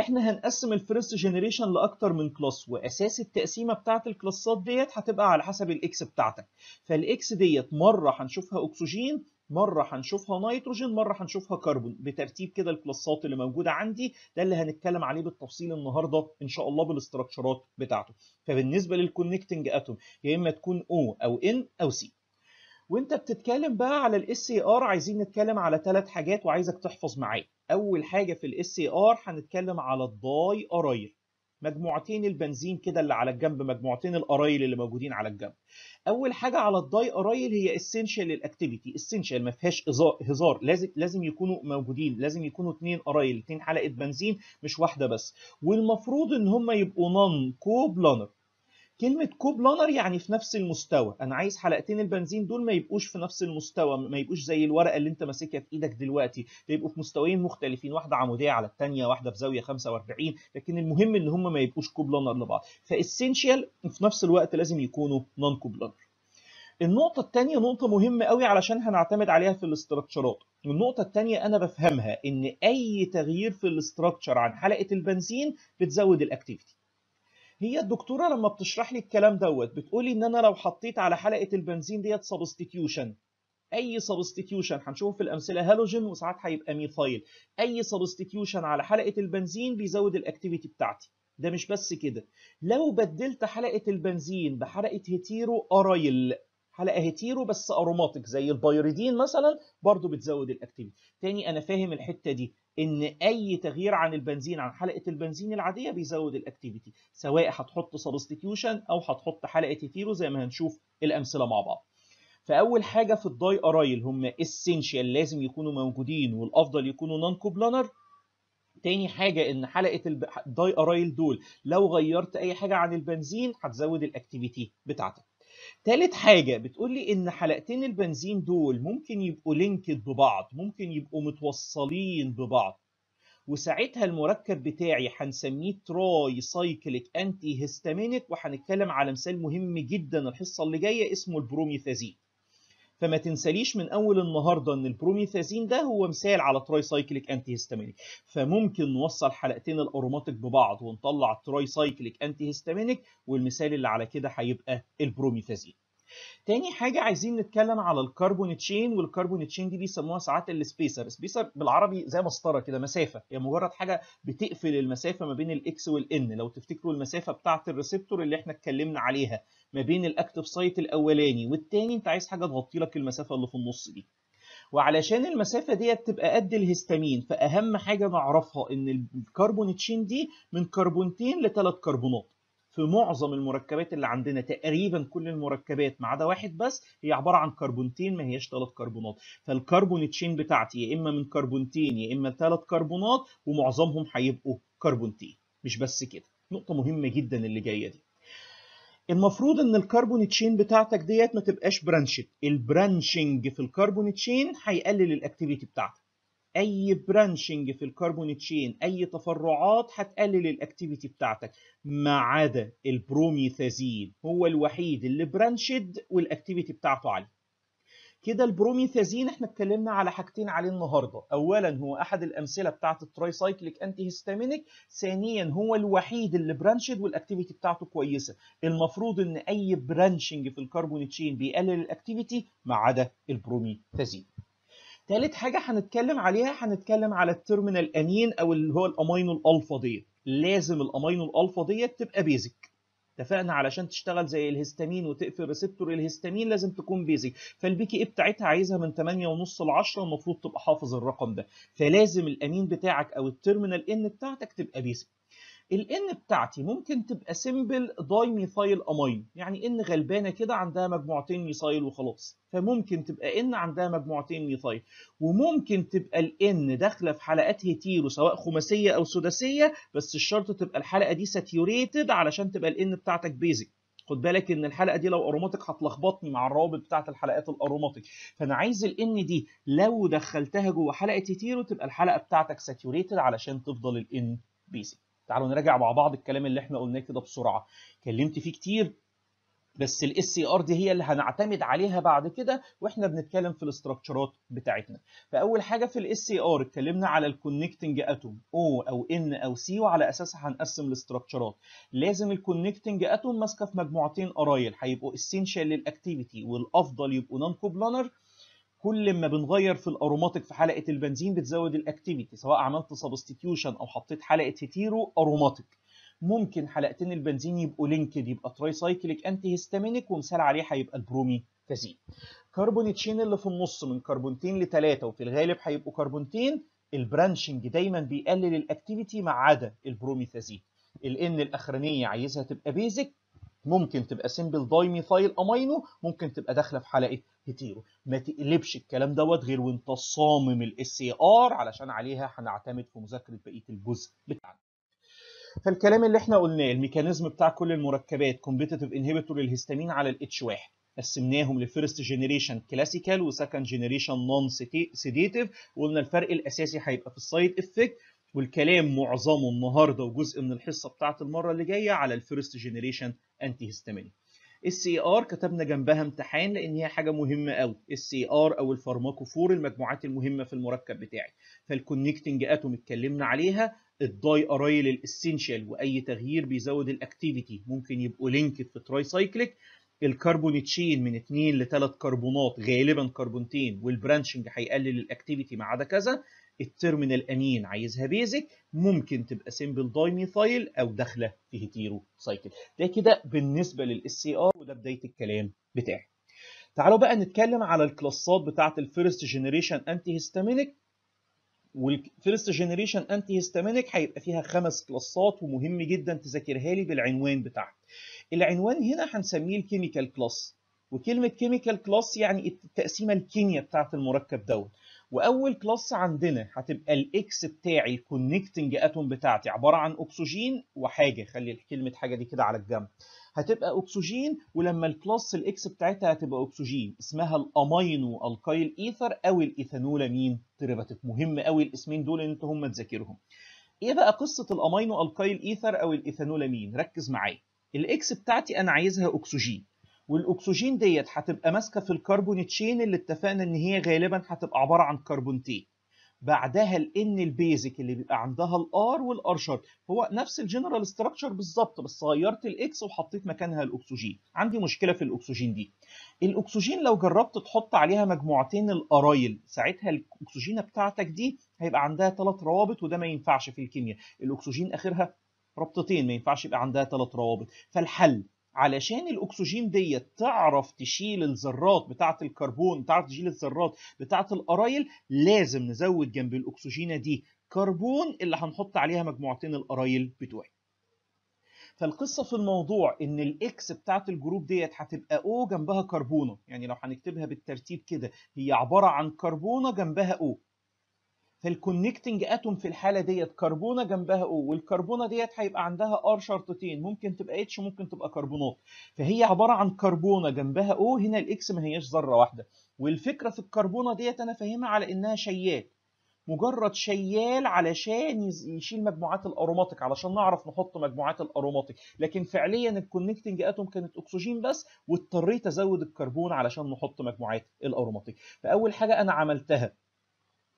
احنا هنقسم الفيرست جنريشن لاكتر من كلاس واساس التقسيمه بتاعه الكلاسات ديت هتبقى على حسب الاكس بتاعتك فالاكس ديت مره هنشوفها اكسجين مره هنشوفها نيتروجين مره هنشوفها كربون بترتيب كده الكلاسات اللي موجوده عندي ده اللي هنتكلم عليه بالتفصيل النهارده ان شاء الله بالاستراكشرات بتاعته فبالنسبه للكونكتنج اتوم يا اما تكون او او ان او سي وانت بتتكلم بقى على الاس سي ار عايزين نتكلم على ثلاث حاجات وعايزك تحفظ معايا اول حاجه في الاس سي ار هنتكلم على الداي اراير مجموعتين البنزين كده اللي على الجنب مجموعتين الارايل اللي موجودين على الجنب اول حاجه على الداي ارايل هي اسينشال الاكتيفيتي اسينشال ما فيهاش هزار لازم لازم يكونوا موجودين لازم يكونوا اثنين ارايل اثنين حلقه بنزين مش واحده بس والمفروض ان هم يبقوا نون كوبلانر كلمة كوبلانر يعني في نفس المستوى أنا عايز حلقتين البنزين دول ما يبقوش في نفس المستوى ما يبقوش زي الورقة اللي أنت ماسكها في إيدك دلوقتي يبقوا في مستويين مختلفين واحدة عمودية على الثانية واحدة في زاوية 45 لكن المهم إن هم ما يبقوش كوبلانر لبعض فإسينشال في نفس الوقت لازم يكونوا نون كوبلانر النقطة الثانية نقطة مهمة قوي علشان هنعتمد عليها في الاستراكشرات النقطة الثانية أنا بفهمها إن أي تغيير في الاستراكشر عن حلقة البنزين بتزود الأكتيفيتي هي الدكتوره لما بتشرح لي الكلام دوت بتقولي ان انا لو حطيت على حلقه البنزين ديت سبستيتيوشن اي سبستيتيوشن هنشوفه في الامثله هالوجين وساعات هيبقى ميثايل اي سبستيتيوشن على حلقه البنزين بيزود الاكتيفيتي بتاعتي ده مش بس كده لو بدلت حلقه البنزين بحلقه هيتيرو ارايل حلقه هيتيرو بس اروماتيك زي البايريدين مثلا برضو بتزود الاكتيفيتي تاني انا فاهم الحته دي ان اي تغيير عن البنزين عن حلقه البنزين العاديه بيزود الاكتيفيتي سواء هتحط سبستيتيوشن او هتحط حلقه تيرو زي ما هنشوف الامثله مع بعض فاول حاجه في الداي ارايل هم اسينشال لازم يكونوا موجودين والافضل يكونوا نون كوبلانر تاني حاجة إن حلقة الداي أرايل دول لو غيرت أي حاجة عن البنزين هتزود الأكتيفيتي بتاعتك تالت حاجة بتقول لي إن حلقتين البنزين دول ممكن يبقوا لينكد ببعض ممكن يبقوا متوصلين ببعض وساعتها المركب بتاعي هنسميه تراي سايكليك انتي هيستامينيك وهنتكلم على مثال مهم جدا الحصه اللي جايه اسمه البروميثازين فما تنساليش من اول النهارده ان البروميثازين ده هو مثال على تراي سايكليك انتي هيستامينيك فممكن نوصل حلقتين الاروماتيك ببعض ونطلع التراي سايكليك انتي هيستامينيك والمثال اللي على كده هيبقى البروميثازين تاني حاجة عايزين نتكلم على الكربون تشين والكربون تشين دي بيسموها ساعات السبيسر سبيسر بالعربي زي مسطرة كده مسافة هي يعني مجرد حاجة بتقفل المسافة ما بين الاكس والان لو تفتكروا المسافة بتاعة الريسبتور اللي احنا اتكلمنا عليها ما بين الاكتف سايت الاولاني والتاني انت عايز حاجه تغطي لك المسافه اللي في النص دي وعلشان المسافه ديت تبقى قد الهستامين فاهم حاجه نعرفها ان الكربون تشين دي من كربونتين لثلاث كربونات في معظم المركبات اللي عندنا تقريبا كل المركبات ما عدا واحد بس هي عباره عن كربونتين ما هياش ثلاث كربونات فالكربون تشين بتاعتي يا اما من كربونتين يا اما ثلاث كربونات ومعظمهم هيبقوا كربونتين مش بس كده نقطه مهمه جدا اللي جايه دي المفروض ان الكربون تشين بتاعتك ديت ما تبقاش برانشد البرانشنج في الكربون تشين هيقلل الاكتيفيتي بتاعتك اي برانشنج في الكربون تشين اي تفرعات هتقلل الاكتيفيتي بتاعتك ما عدا البروميثازين هو الوحيد اللي برانشد والاكتيفيتي بتاعته عاليه كده البروميثازين احنا اتكلمنا على حاجتين عليه النهارده اولا هو احد الامثله بتاعه الترايسايكليك انتي هيستامينيك ثانيا هو الوحيد اللي برانشد والاكتيفيتي بتاعته كويسه المفروض ان اي برانشنج في الكربون تشين بيقلل الاكتيفيتي ما عدا البروميثازين تالت حاجه هنتكلم عليها هنتكلم على التيرمينال انين او اللي هو الامينو الالفا ديت لازم الامينو الالفا ديت تبقى بيزك اتفقنا علشان تشتغل زي الهستامين وتقفل ريسبتور الهستامين لازم تكون بيزك فالبي كي اي بتاعتها عايزها من 8.5 ل 10 المفروض تبقى حافظ الرقم ده فلازم الامين بتاعك او التيرمينال ان بتاعتك تبقى بيزك الان بتاعتي ممكن تبقى سيمبل داي ميثايل امين يعني ان غلبانه كده عندها مجموعتين ميثايل وخلاص فممكن تبقى ان عندها مجموعتين ميثايل وممكن تبقى الان داخله في حلقات هيتيرو سواء خماسيه او سداسيه بس الشرط تبقى الحلقه دي ساتيوريتد علشان تبقى الان بتاعتك بيزك خد بالك ان الحلقه دي لو اروماتيك هتلخبطني مع الروابط بتاعه الحلقات الاروماتيك فانا عايز الان دي لو دخلتها جوه حلقه هيتيرو تبقى الحلقه بتاعتك ساتيوريتد علشان تفضل الان بيزك تعالوا نراجع مع بعض الكلام اللي احنا قلناه كده بسرعه اتكلمت فيه كتير بس الاس سي ار دي هي اللي هنعتمد عليها بعد كده واحنا بنتكلم في الاستراكشرات بتاعتنا فاول حاجه في الاس سي ار اتكلمنا على الكونكتنج اتوم او او ان او سي وعلى اساسها هنقسم الاستراكشرات لازم الكونكتنج اتوم ماسكه في مجموعتين قرايل هيبقوا اسينشال للاكتيفيتي والافضل يبقوا نون كوبلانر كل ما بنغير في الاروماتيك في حلقه البنزين بتزود الاكتيفيتي سواء عملت سبستيتيوشن او حطيت حلقه هيتيرو اروماتيك ممكن حلقتين البنزين يبقوا لينكد يبقى تراي سايكليك انتي هيستامينيك ومثال عليه هيبقى البروميتازين كربونيتشين اللي في النص من كربونتين لثلاثه وفي الغالب هيبقوا كربونتين البرانشنج دايما بيقلل الاكتيفيتي ما عدا البروميثازين الان الاخرانيه عايزها تبقى بيزك ممكن تبقى سمبل دايميثايل امينو ممكن تبقى داخله في حلقه هيتيرو ما تقلبش الكلام دوت غير وانت صامم الاس ار علشان عليها هنعتمد في مذاكره بقيه الجزء بتاعنا فالكلام اللي احنا قلناه الميكانيزم بتاع كل المركبات كومبيتيتيف انهبيتور للهستامين على الاتش 1 قسمناهم لفيرست جينيريشن كلاسيكال وسكند جينيريشن نون سيديتيف وقلنا الفرق الاساسي هيبقى في السايد افكت والكلام معظمه النهارده وجزء من الحصه بتاعه المره اللي جايه على الفيرست جنريشن انتي هيستامين السي ار كتبنا جنبها امتحان لان هي حاجه مهمه قوي السي ار او الفارماكوفور المجموعات المهمه في المركب بتاعي فالكونكتنج اتوم اتكلمنا عليها الداي ارايل الاسينشال واي تغيير بيزود الاكتيفيتي ممكن يبقوا لينكد في تراي سايكليك الكربون تشين من 2 ل 3 كربونات غالبا كربونتين والبرانشنج هيقلل الاكتيفيتي ما عدا كذا الترمينال امين عايزها بيزك ممكن تبقى سيمبل دايميثايل او داخله في هيتيرو سايكل ده كده بالنسبه للاس سي ار وده بدايه الكلام بتاعي تعالوا بقى نتكلم على الكلاسات بتاعه الفيرست جنريشن انتي هيستامينك والفيرست جنريشن انتي هيستامينك هيبقى فيها خمس كلاسات ومهم جدا تذاكرها لي بالعنوان بتاعها العنوان هنا هنسميه الكيميكال كلاس وكلمه كيميكال كلاس يعني التقسيمه الكيمياء بتاعه المركب دوت واول كلاس عندنا هتبقى الاكس بتاعي الكونكتنج اتوم بتاعتي عباره عن اكسجين وحاجه خلي كلمه حاجه دي كده على الجنب هتبقى اكسجين ولما الكلاس الاكس بتاعتها هتبقى اكسجين اسمها الامينو الكايل ايثر او الايثانولامين تربتك مهم قوي الاسمين دول ان انت هم تذاكرهم ايه بقى قصه الامينو الكايل ايثر او الايثانولامين ركز معايا الاكس بتاعتي انا عايزها اكسجين والاكسجين ديت هتبقى ماسكه في الكربون تشين اللي اتفقنا ان هي غالبا هتبقى عباره عن كربونتين بعدها الان البيزك اللي بيبقى عندها الار والار شارب هو نفس الجنرال ستراكشر بالظبط بس غيرت الاكس وحطيت مكانها الاكسجين عندي مشكله في الاكسجين دي الاكسجين لو جربت تحط عليها مجموعتين الارايل ساعتها الاكسجينه بتاعتك دي هيبقى عندها ثلاث روابط وده ما ينفعش في الكيمياء الاكسجين اخرها رابطتين ما ينفعش يبقى عندها ثلاث روابط فالحل علشان الاكسجين ديت تعرف تشيل الذرات بتاعه الكربون تعرف تشيل الذرات بتاعه القرايل لازم نزود جنب الاكسجينه دي كربون اللي هنحط عليها مجموعتين القرايل بتوعي فالقصه في الموضوع ان الاكس بتاعه الجروب ديت هتبقى او جنبها كربونه يعني لو هنكتبها بالترتيب كده هي عباره عن كربونه جنبها او فالكونكتنج اتوم في الحاله ديت كربونه جنبها او والكربونه ديت هيبقى عندها ار شرطتين ممكن تبقى اتش ممكن تبقى كربونات فهي عباره عن كربونه جنبها او هنا الاكس ما هياش ذره واحده والفكره في الكربونه ديت انا فاهمها على انها شيال مجرد شيال علشان يشيل مجموعات الاروماتيك علشان نعرف نحط مجموعات الاروماتيك لكن فعليا الكونكتنج اتوم كانت اكسجين بس واضطريت ازود الكربون علشان نحط مجموعات الاروماتيك فاول حاجه انا عملتها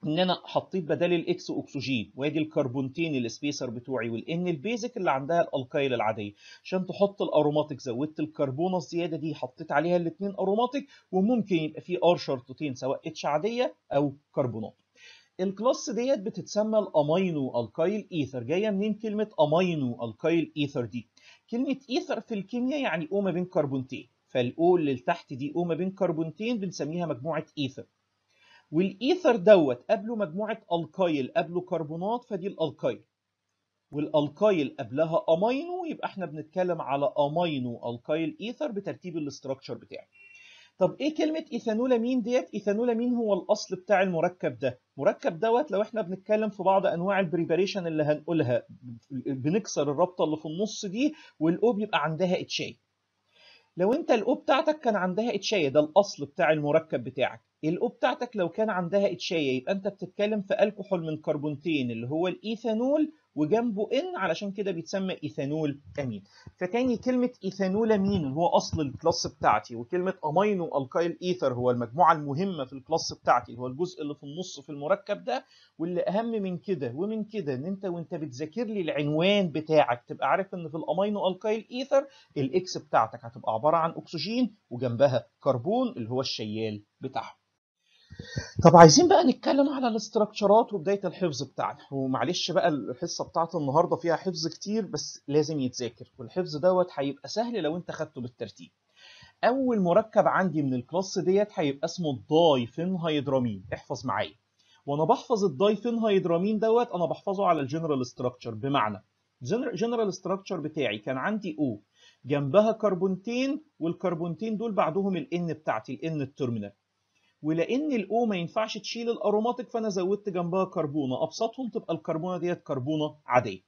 ان انا حطيت بدال الاكس اكسجين وادي الكربونتين السبيسر بتوعي والان البيزك اللي عندها الالكايل العاديه عشان تحط الاروماتيك زودت الكربونه الزياده دي حطيت عليها الاثنين اروماتيك وممكن يبقى في ار شرطتين سواء اتش عاديه او كربونات الكلاس ديت بتتسمى الامينو الكايل ايثر جايه منين كلمه امينو الكايل ايثر دي كلمه ايثر في الكيمياء يعني او ما بين كربونتين فالاو اللي تحت دي او ما بين كربونتين بنسميها مجموعه ايثر والايثر دوت قبله مجموعه الكايل قبله كربونات فدي الالكايل والالكايل قبلها امينو يبقى احنا بنتكلم على امينو الكايل ايثر بترتيب الاستراكشر بتاعه طب ايه كلمه ايثانولامين ديت ايثانولامين هو الاصل بتاع المركب ده المركب دوت لو احنا بنتكلم في بعض انواع البريباريشن اللي هنقولها بنكسر الرابطه اللي في النص دي والاو بيبقى عندها اتشاي لو انت الاو بتاعتك كان عندها اتشاية ده الاصل بتاع المركب بتاعك الاو بتاعتك لو كان عندها اتشاية يبقى انت بتتكلم في الكحول من كربونتين اللي هو الايثانول وجنبه ان علشان كده بيتسمى ايثانول امين فتاني كلمه ايثانول امين هو اصل الكلاس بتاعتي وكلمه امينو الكايل ايثر هو المجموعه المهمه في الكلاس بتاعتي هو الجزء اللي في النص في المركب ده واللي اهم من كده ومن كده ان انت وانت بتذاكر لي العنوان بتاعك تبقى عارف ان في الامينو الكايل ايثر الاكس بتاعتك هتبقى عباره عن اكسجين وجنبها كربون اللي هو الشيال بتاعهم طب عايزين بقى نتكلم على الاستراكشرات وبدايه الحفظ بتاعنا ومعلش بقى الحصه بتاعت النهارده فيها حفظ كتير بس لازم يتذاكر والحفظ دوت هيبقى سهل لو انت خدته بالترتيب اول مركب عندي من الكلاس ديت هيبقى اسمه الدايفين هيدرامين احفظ معايا وانا بحفظ الدايفين هيدرامين دوت انا بحفظه على الجنرال استراكشر بمعنى جنرال استراكشر بتاعي كان عندي او جنبها كربونتين والكربونتين دول بعدهم الان بتاعتي الان الترمينال ولان الاو ما ينفعش تشيل الاروماتيك فانا زودت جنبها كربونه ابسطهم تبقى الكربونه ديت كربونه عاديه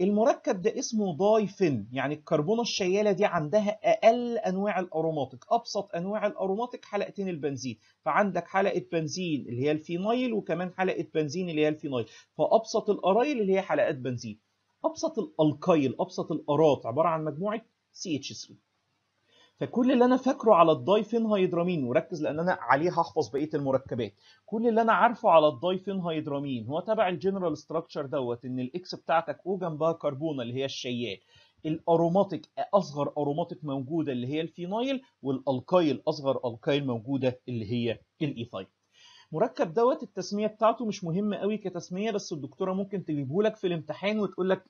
المركب ده اسمه دايفين يعني الكربونه الشياله دي عندها اقل انواع الاروماتيك ابسط انواع الاروماتيك حلقتين البنزين فعندك حلقه بنزين اللي هي الفينايل وكمان حلقه بنزين اللي هي الفينايل فابسط الارايل اللي هي حلقات بنزين ابسط الالكايل ابسط الارات عباره عن مجموعه CH3 فكل اللي انا فاكره على الداي هيدرامين وركز لان انا عليه هحفظ بقيه المركبات كل اللي انا عارفه على الداي هيدرامين هو تبع الجنرال ستراكشر دوت ان الاكس بتاعتك او جنبها كربونه اللي هي الشيال الاروماتيك اصغر اروماتيك موجوده اللي هي الفينايل والالكايل اصغر الكايل موجوده اللي هي الايثايل e مركب دوت التسميه بتاعته مش مهمه قوي كتسميه بس الدكتوره ممكن تجيبه لك في الامتحان وتقول لك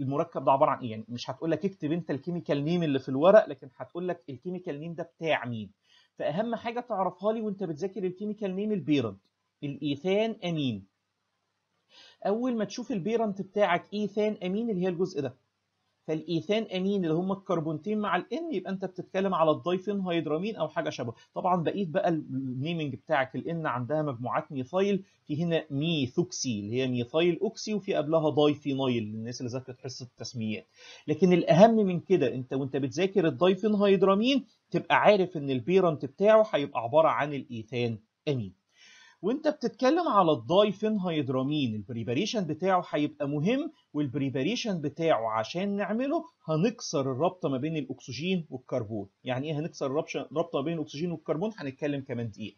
المركب ده عباره عن ايه يعني مش هتقول لك اكتب انت الكيميكال نيم اللي في الورق لكن هتقول لك الكيميكال نيم ده بتاع مين فاهم حاجه تعرفها لي وانت بتذاكر الكيميكال نيم البيرنت الايثان امين اول ما تشوف البيرنت بتاعك ايثان امين اللي هي الجزء ده فالايثان امين اللي هم الكربونتين مع الان يبقى انت بتتكلم على الدايفين هيدرامين او حاجه شبه طبعا بقيت بقى النيمنج بتاعك الان عندها مجموعات ميثايل في هنا ميثوكسي اللي هي ميثايل اوكسي وفي قبلها دايفينايل للناس اللي ذاكرت حصه التسميات لكن الاهم من كده انت وانت بتذاكر الدايفين هيدرامين تبقى عارف ان البيرنت بتاعه هيبقى عباره عن الايثان امين وانت بتتكلم على الدايفين هيدرامين البريباريشن بتاعه هيبقى مهم والبريباريشن بتاعه عشان نعمله هنكسر الرابطه ما بين الاكسجين والكربون يعني ايه هنكسر الرابطه ما بين الاكسجين والكربون هنتكلم كمان دقيقه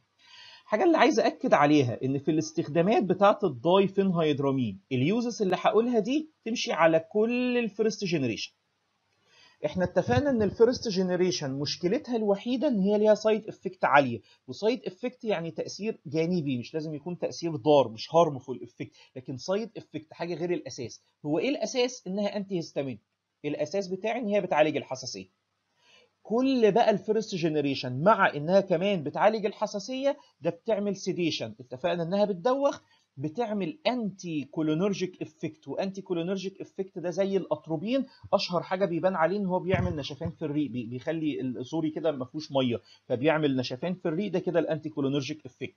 الحاجه اللي عايز اكد عليها ان في الاستخدامات بتاعه هيدرامين اليوزس اللي هقولها دي تمشي على كل الفيرست جينيريشن احنا اتفقنا ان الفيرست جينيريشن مشكلتها الوحيده ان هي ليها سايد افكت عاليه وسايد افكت يعني تاثير جانبي مش لازم يكون تاثير ضار مش هارمفول افكت لكن سايد افكت حاجه غير الاساس هو ايه الاساس انها انتي هيستامين الاساس بتاعي ان هي بتعالج الحساسيه كل بقى الفيرست جينيريشن مع انها كمان بتعالج الحساسيه ده بتعمل سيديشن اتفقنا انها بتدوخ بتعمل انتي كولونرجيك افكت وانتي كولونرجيك افكت ده زي الاتروبين اشهر حاجه بيبان عليه ان هو بيعمل نشفان في الريق بيخلي سوري كده ما فيهوش ميه فبيعمل نشفان في الريق ده كده الانتي كولونرجيك افكت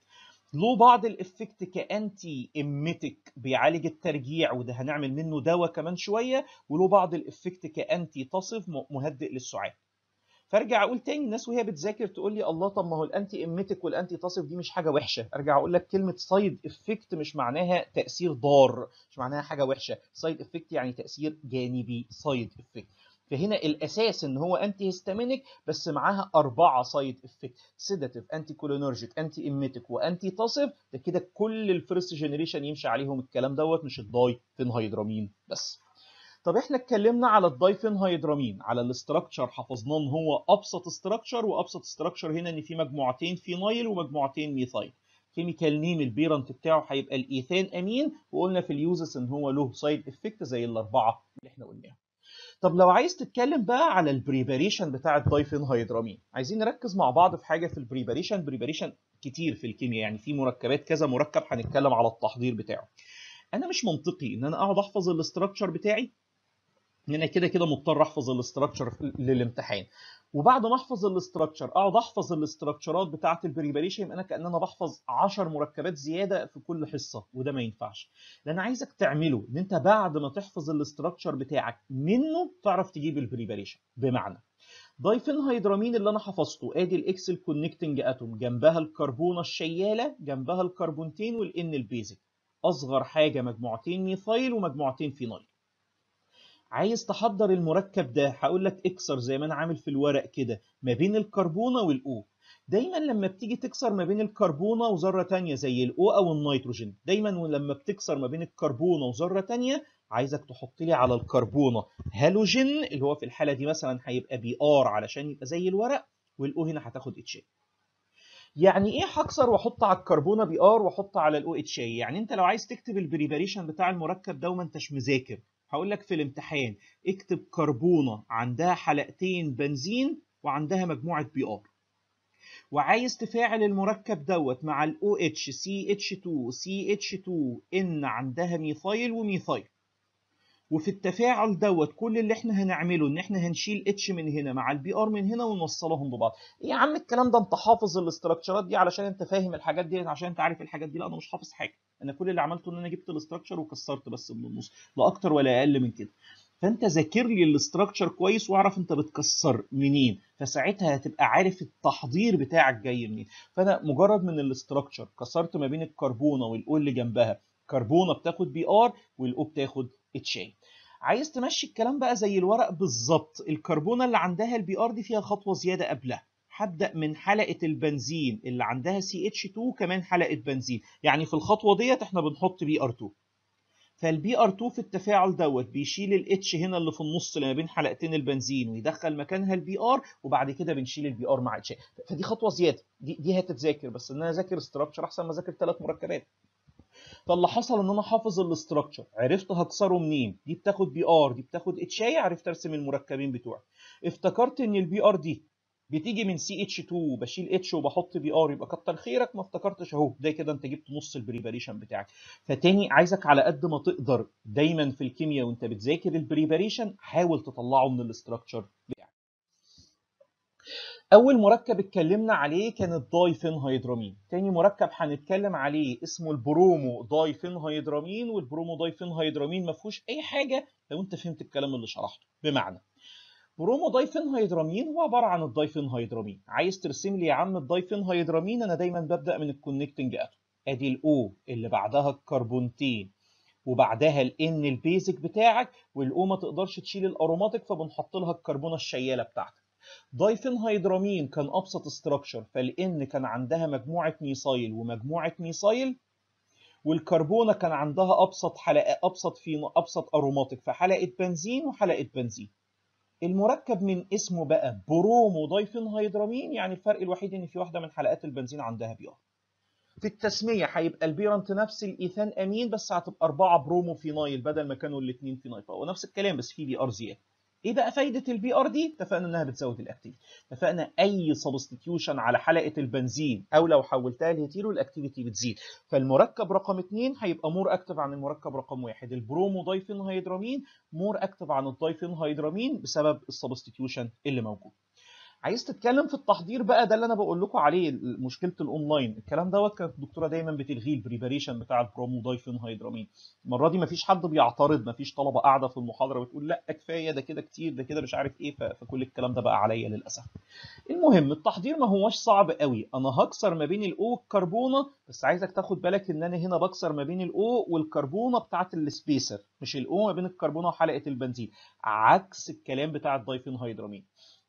له بعض الافكت كانتي اميتك بيعالج الترجيع وده هنعمل منه دواء كمان شويه وله بعض الافكت كانتي تصف مهدئ للسعال فارجع اقول تاني الناس وهي بتذاكر تقول لي الله طب ما هو الانتي اميتك والانتي تصف دي مش حاجه وحشه ارجع اقول لك كلمه سايد افكت مش معناها تاثير ضار مش معناها حاجه وحشه سايد افكت يعني تاثير جانبي سايد افكت فهنا الاساس ان هو انتي هيستامينك بس معاها اربعه سايد افكت سيداتيف انتي كولينرجيك انتي اميتك وانتي تصف ده كده كل الفيرست جنريشن يمشي عليهم الكلام دوت مش الداي هيدرامين بس طب احنا اتكلمنا على الدايفين هيدرامين على الاستراكشر حفظناه ان هو ابسط استراكشر وابسط استراكشر هنا ان في مجموعتين فينايل ومجموعتين ميثايل كيميكال نيم البيرنت بتاعه هيبقى الايثان امين وقلنا في اليوزس ان هو له سايد افكت زي الاربعه اللي احنا قلناها طب لو عايز تتكلم بقى على البريباريشن بتاع الدايفين هيدرامين عايزين نركز مع بعض في حاجه في البريباريشن بريباريشن كتير في الكيمياء يعني في مركبات كذا مركب هنتكلم على التحضير بتاعه انا مش منطقي ان انا اقعد احفظ الاستراكشر بتاعي ان يعني انا كده كده مضطر احفظ الاستراكشر للامتحان وبعد ما احفظ الاستراكشر اقعد احفظ الاستراكشرات بتاعه البريباريشن يبقى انا كان انا بحفظ 10 مركبات زياده في كل حصه وده ما ينفعش لان عايزك تعمله ان انت بعد ما تحفظ الاستراكشر بتاعك منه تعرف تجيب البريباريشن بمعنى هيدرامين اللي انا حفظته ادي الاكسل كونكتنج اتوم جنبها الكربونه الشياله جنبها الكربونتين والان البيزك اصغر حاجه مجموعتين ميثايل ومجموعتين فينايل عايز تحضر المركب ده هقول لك اكسر زي ما انا عامل في الورق كده ما بين الكربونه والاو دايما لما بتيجي تكسر ما بين الكربونه وذره ثانيه زي الاو او النيتروجين دايما لما بتكسر ما بين الكربونه وذره ثانيه عايزك تحط لي على الكربونه هالوجين اللي هو في الحاله دي مثلا هيبقى بي ار علشان يبقى زي الورق والاو هنا هتاخد اتش يعني ايه هكسر واحط على الكربونه بي ار واحط على الاو اتش يعني انت لو عايز تكتب البريباريشن بتاع المركب ده وما انتش مذاكر هقول لك في الامتحان اكتب كربونه عندها حلقتين بنزين وعندها مجموعه بي ار وعايز تفاعل المركب دوت مع ال OH CH2 CH2 N عندها ميثايل وميثايل وفي التفاعل دوت كل اللي احنا هنعمله ان احنا هنشيل اتش من هنا مع البي ار من هنا ونوصلهم ببعض ايه يا عم الكلام ده انت حافظ الاستراكشرات دي علشان انت فاهم الحاجات دي عشان انت عارف الحاجات دي لا انا مش حافظ حاجه انا كل اللي عملته ان انا جبت الاستراكشر وكسرت بس من النص لا اكتر ولا اقل من كده فانت ذاكر لي الاستراكشر كويس واعرف انت بتكسر منين فساعتها هتبقى عارف التحضير بتاعك جاي منين فانا مجرد من الاستراكشر كسرت ما بين الكربونه والاول جنبها كربونه بتاخد بي ار والاو بتاخد اتشاي عايز تمشي الكلام بقى زي الورق بالظبط الكربونه اللي عندها البي ار دي فيها خطوه زياده قبلها هبدا من حلقه البنزين اللي عندها سي اتش 2 كمان حلقه بنزين يعني في الخطوه ديت احنا بنحط بي ار 2 فالبي ار 2 في التفاعل دوت بيشيل الاتش هنا اللي في النص اللي ما بين حلقتين البنزين ويدخل مكانها البي ار وبعد كده بنشيل البي ار مع اتش فدي خطوه زياده دي, دي هتتذاكر بس ان انا اذاكر استراكشر احسن ما اذاكر ثلاث مركبات فاللي حصل ان انا حافظ الاستراكشر عرفت هكسره منين دي بتاخد بي ار دي بتاخد اتش اي عرفت ارسم المركبين بتوعي افتكرت ان البي ار دي بتيجي من سي اتش 2 بشيل اتش وبحط بي ار يبقى كتر خيرك ما افتكرتش اهو ده كده انت جبت نص البريباريشن بتاعك فتاني عايزك على قد ما تقدر دايما في الكيمياء وانت بتذاكر البريباريشن حاول تطلعه من الاستراكشر اول مركب اتكلمنا عليه كان الدايفين هيدرامين تاني مركب هنتكلم عليه اسمه البرومو دايفين هيدرامين والبرومو دايفين هيدرامين ما فيهوش اي حاجه لو انت فهمت الكلام اللي شرحته بمعنى برومو دايفين هيدرامين هو عباره عن الدايفين هيدرامين عايز ترسم لي يا عم الدايفين هيدرامين انا دايما ببدا من الكونكتنج اتوم ادي الاو اللي بعدها الكربونتين وبعدها الان البيزك بتاعك والاو ما تقدرش تشيل الاروماتيك فبنحط لها الكربونه الشياله بتاعتك دايفين هيدرامين كان ابسط استراكشر فالان كان عندها مجموعه ميثايل ومجموعه ميثايل والكربونه كان عندها ابسط حلقه ابسط في ابسط اروماتيك فحلقه بنزين وحلقه بنزين المركب من اسمه بقى برومو هيدرامين يعني الفرق الوحيد ان في واحده من حلقات البنزين عندها بيار في التسمية هيبقى البيرنت نفس الإيثان أمين بس هتبقى أربعة برومو فينايل بدل ما كانوا الاثنين فينايل فهو نفس الكلام بس في بي آر زيادة ايه بقى فايده البي ار دي اتفقنا انها بتزود في الاكتيفيتي اتفقنا اي سبستيتيوشن على حلقه البنزين او لو حولتها لهيتيرو الاكتيفيتي بتزيد فالمركب رقم 2 هيبقى مور اكتف عن المركب رقم 1 البرومو دايفين هيدرامين مور اكتف عن الدايفين هيدرامين بسبب السبستيتيوشن اللي موجود عايز تتكلم في التحضير بقى ده اللي انا بقول لكم عليه مشكله الاونلاين الكلام دوت كانت الدكتوره دايما بتلغيه البريباريشن بتاع البرومو دايفين هيدرامين المره دي مفيش حد بيعترض مفيش طلبه قاعده في المحاضره بتقول لا كفايه ده كده كتير ده كده مش عارف ايه فكل الكلام ده بقى عليا للاسف المهم التحضير ما هوش صعب قوي انا هكسر ما بين الاو والكربونه بس عايزك تاخد بالك ان انا هنا بكسر ما بين الاو والكربونه بتاعه السبيسر مش الاو ما بين الكربونه وحلقه البنزين عكس الكلام بتاع الدايفين هيدرامين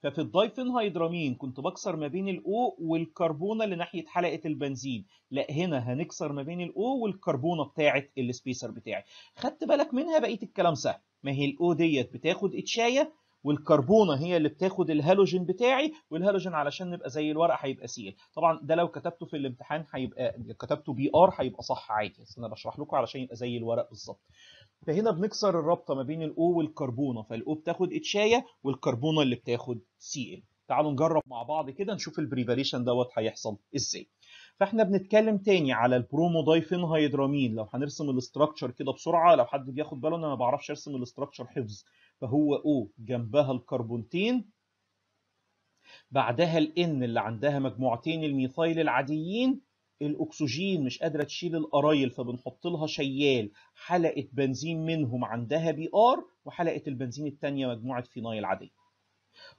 ففي الدايفين هيدرامين كنت بكسر ما بين الاو والكربونه اللي ناحيه حلقه البنزين لا هنا هنكسر ما بين الاو والكربونه بتاعه السبيسر بتاعي خدت بالك منها بقيه الكلام سهل ما هي الاو ديت بتاخد اتشايه والكربونه هي اللي بتاخد الهالوجين بتاعي والهالوجين علشان نبقى زي الورقه هيبقى سيل طبعا ده لو كتبته في الامتحان هيبقى كتبته بي ار هيبقى صح عادي بس انا بشرح لكم علشان يبقى زي الورق بالظبط فهنا بنكسر الرابطه ما بين الاو والكربونه فالاو بتاخد اتشايه والكربونه اللي بتاخد سي ال تعالوا نجرب مع بعض كده نشوف البريباريشن دوت هيحصل ازاي فاحنا بنتكلم تاني على البرومودايفين هيدرامين لو هنرسم الاستراكشر كده بسرعه لو حد بياخد باله ان انا ما بعرفش ارسم الاستراكشر حفظ فهو او جنبها الكربونتين بعدها الان اللي عندها مجموعتين الميثايل العاديين الاكسجين مش قادره تشيل القرايل فبنحط لها شيال حلقه بنزين منهم عندها بي ار وحلقه البنزين الثانيه مجموعه فينايل عاديه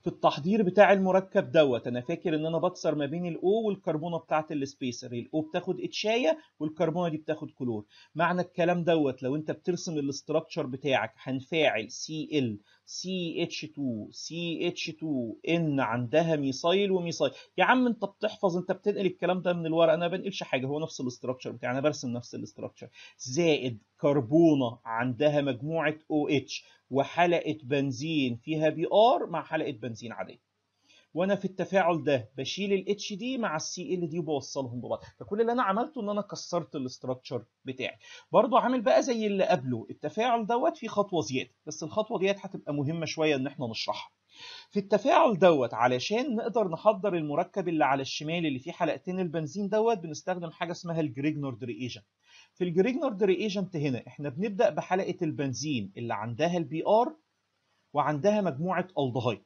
في التحضير بتاع المركب دوت انا فاكر ان انا بكسر ما بين الاو والكربونه بتاعه السبيسر الاو بتاخد اتشايه والكربونه دي بتاخد كلور معنى الكلام دوت لو انت بترسم الاستراكشر بتاعك هنفاعل سي ال سي اتش 2 سي اتش 2 ان عندها ميثايل وميثايل يا عم انت بتحفظ انت بتنقل الكلام ده من الورق انا ما بنقلش حاجه هو نفس الاستراكشر بتاعي انا برسم نفس الاستراكشر زائد كربونه عندها مجموعه او OH اتش وحلقة بنزين فيها بي ار مع حلقة بنزين عادية وانا في التفاعل ده بشيل الاتش دي مع السي ال دي وبوصلهم ببعض فكل اللي انا عملته ان انا كسرت الاستراكشر بتاعي برضو عامل بقى زي اللي قبله التفاعل دوت في خطوه زياده بس الخطوه ديت هتبقى مهمه شويه ان احنا نشرحها في التفاعل دوت علشان نقدر نحضر المركب اللي على الشمال اللي فيه حلقتين البنزين دوت بنستخدم حاجه اسمها الجريجنورد ريجن في الجريجنارد ايجنت هنا احنا بنبدا بحلقه البنزين اللي عندها البي ار وعندها مجموعه الدهايد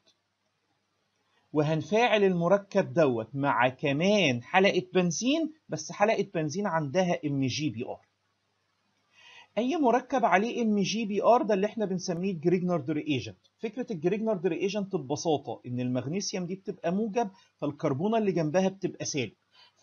وهنفاعل المركب دوت مع كمان حلقه بنزين بس حلقه بنزين عندها ام جي بي ار اي مركب عليه ام جي بي ار ده اللي احنا بنسميه الجريجنارد ايجنت فكره الجريجنارد ايجنت ببساطه ان المغنيسيوم دي بتبقى موجب فالكربونه اللي جنبها بتبقى سالب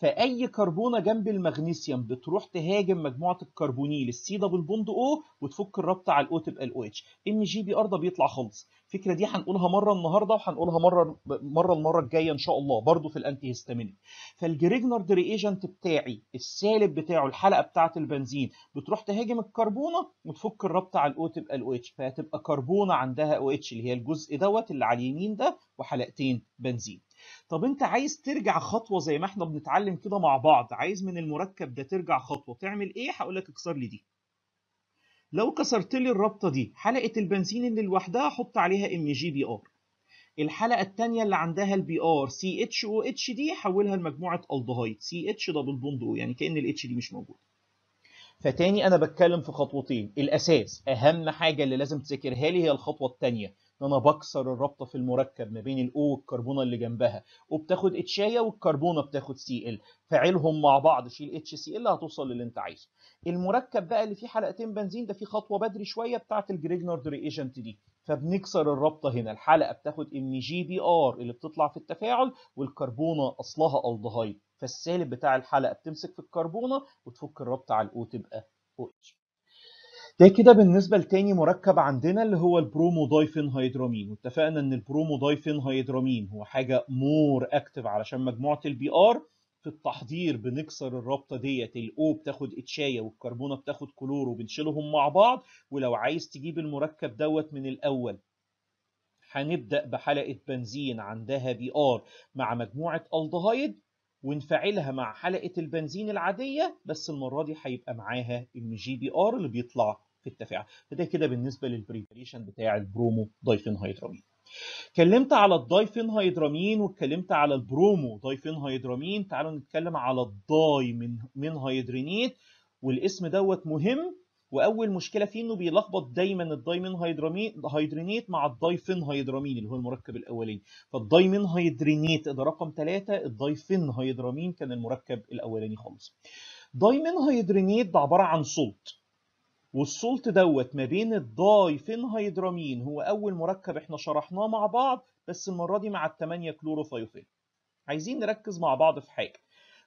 فأي كربونة جنب المغنيسيوم بتروح تهاجم مجموعة الكربونيل السي دبل بوند أو وتفك الرابطة على الأو تبقى الأو اتش إن جي بي آر ده بيطلع خالص الفكرة دي هنقولها مرة النهاردة وهنقولها مرة مرة المرة الجاية إن شاء الله برضه في الأنتي هيستامينيك فالجريجنرد ايجنت بتاعي السالب بتاعه الحلقة بتاعة البنزين بتروح تهاجم الكربونة وتفك الرابطة على الأو تبقى الأو اتش فهتبقى كربونة عندها أو اتش اللي هي الجزء دوت اللي على اليمين ده وحلقتين بنزين طب انت عايز ترجع خطوه زي ما احنا بنتعلم كده مع بعض عايز من المركب ده ترجع خطوه تعمل ايه هقول لك اكسر لي دي لو كسرت لي الرابطه دي حلقه البنزين اللي لوحدها حط عليها ام جي بي ار الحلقه الثانيه اللي عندها البي ار سي اتش او اتش دي حولها لمجموعه الدهايد سي اتش دبل بوند او يعني كان الاتش دي مش موجود فتاني انا بتكلم في خطوتين الاساس اهم حاجه اللي لازم تذاكرها لي هي الخطوه الثانيه ان انا بكسر الرابطه في المركب ما بين الاو والكربونه اللي جنبها وبتاخد اتشايه والكربونه بتاخد سي ال فعلهم مع بعض شيل اتش سي ال هتوصل للي انت عايزه المركب بقى اللي فيه حلقتين بنزين ده فيه خطوه بدري شويه بتاعه الجريجنارد ريجنت دي فبنكسر الرابطه هنا الحلقه بتاخد ام جي بي ار اللي بتطلع في التفاعل والكربونه اصلها الدهايد فالسالب بتاع الحلقه بتمسك في الكربونه وتفك الرابطه على الاو تبقى او اتش ده كده بالنسبة لتاني مركب عندنا اللي هو البرومودايفين هيدرامين واتفقنا ان البرومودايفين هيدرامين هو حاجة مور اكتف علشان مجموعة البي ار في التحضير بنكسر الرابطة ديت الاو بتاخد اتشاية والكربونة بتاخد كلور وبنشيلهم مع بعض ولو عايز تجيب المركب دوت من الاول هنبدأ بحلقة بنزين عندها بي ار مع مجموعة الدهايد ونفعلها مع حلقة البنزين العادية بس المرة دي هيبقى معاها ان جي بي ار اللي بيطلع التفاعل فده كده بالنسبه للبريبريشن بتاع البرومو هيدرامين اتكلمت على الدايفين هيدرامين واتكلمت على البرومو دايفين هيدرامين تعالوا نتكلم على الداي من من هيدرينيت والاسم دوت مهم واول مشكله فيه انه بيلخبط دايما الدايمن هيدرامين هيدرينيت مع الدايفين هيدرامين اللي هو المركب الاولاني فالدايمن هيدرينيت ده رقم ثلاثة الدايفين هيدرامين كان المركب الاولاني خالص دايمن هيدرينيت ده عباره عن صوت والسولت دوت ما بين الداي هيدرامين هو اول مركب احنا شرحناه مع بعض بس المره دي مع الثمانية كلوروثايوفين عايزين نركز مع بعض في حاجه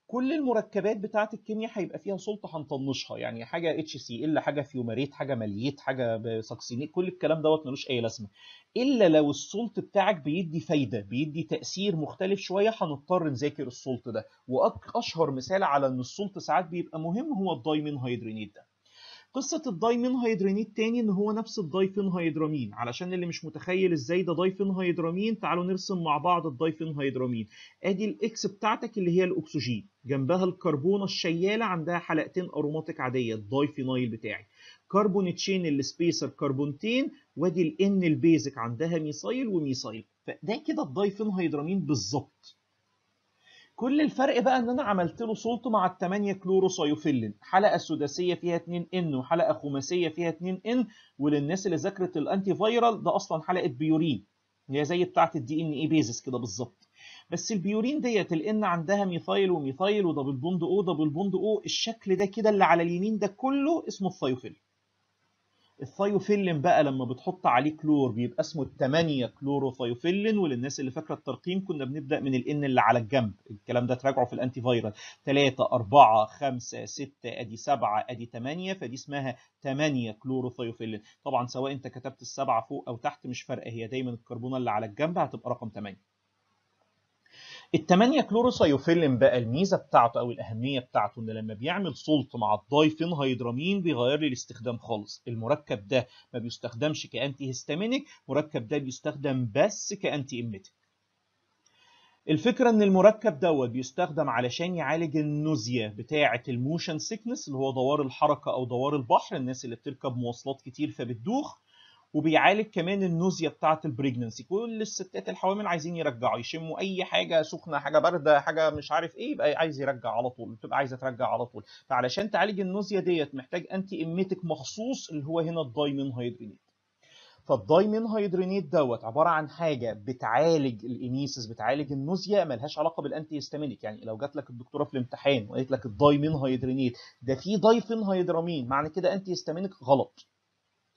كل المركبات بتاعه الكيمياء هيبقى فيها سلطه هنطنشها يعني حاجه اتش سي ال حاجه فيوماريت حاجه مليت حاجه سكسينيت كل الكلام دوت ملوش اي لازمه الا لو السلط بتاعك بيدي فايده بيدي تاثير مختلف شويه هنضطر نذاكر السلط ده واشهر مثال على ان السلط ساعات بيبقى مهم هو الدايمين هيدرينيت ده قصه الدايمين هيدرينيت تاني ان هو نفس الدايفين هيدرامين علشان اللي مش متخيل ازاي ده دايفين هيدرامين تعالوا نرسم مع بعض الدايفين هيدرامين ادي الاكس بتاعتك اللي هي الاكسجين جنبها الكربونه الشياله عندها حلقتين اروماتيك عاديه الدايفينايل بتاعي كربون تشين السبيسر كربونتين وادي الان البيزك عندها ميثايل وميثايل فده كده الدايفين هيدرامين بالظبط كل الفرق بقى ان انا عملت له سلطه مع الثمانيه كلوروسايوفيلين حلقه سداسيه فيها 2 ان وحلقه خماسيه فيها 2 ان وللناس اللي ذاكرت الانتي فايرال ده اصلا حلقه بيورين هي زي بتاعه الدي ان اي بيزس كده بالظبط بس البيورين ديت الان عندها ميثايل وميثايل ودبل بوند او دبل بوند او الشكل ده كده اللي على اليمين ده كله اسمه الثايوفيل الثايوفيلين بقى لما بتحط عليه كلور بيبقى اسمه التمانية كلوروثايوفيلين وللناس اللي فاكره الترقيم كنا بنبدا من الان اللي على الجنب الكلام ده تراجعه في الانتي فايرال 3 4 5 6 ادي 7 ادي 8 فدي اسمها 8 كلوروثايوفيلين طبعا سواء انت كتبت السبعه فوق او تحت مش فارقه هي دايما الكربونه اللي على الجنب هتبقى رقم 8 التمانية كلوروسايوفيلم بقى الميزه بتاعته او الاهميه بتاعته ان لما بيعمل سلط مع الدايفين هيدرامين بيغير لي الاستخدام خالص المركب ده ما بيستخدمش كانتي هيستامينيك المركب ده بيستخدم بس كانتي ايميتيك الفكرة ان المركب دوت بيستخدم علشان يعالج النوزيا بتاعة الموشن سيكنس اللي هو دوار الحركة او دوار البحر الناس اللي بتركب مواصلات كتير فبتدوخ وبيعالج كمان النوزيا بتاعه البريجننسي كل الستات الحوامل عايزين يرجعوا يشموا اي حاجه سخنه حاجه بارده حاجه مش عارف ايه يبقى عايز يرجع على طول بتبقى عايزه ترجع على طول فعلشان تعالج النوزيا ديت محتاج انتي اميتك مخصوص اللي هو هنا الدايمين هيدرينيت فالدايمين هيدرينيت دوت عباره عن حاجه بتعالج الانيسس بتعالج النوزيا ملهاش علاقه بالانتي هيستامينيك يعني لو جات لك الدكتوره في الامتحان وقالت لك الدايمين هيدرينيت ده فيه دايفين هيدرامين معنى كده انتي هيستامينيك غلط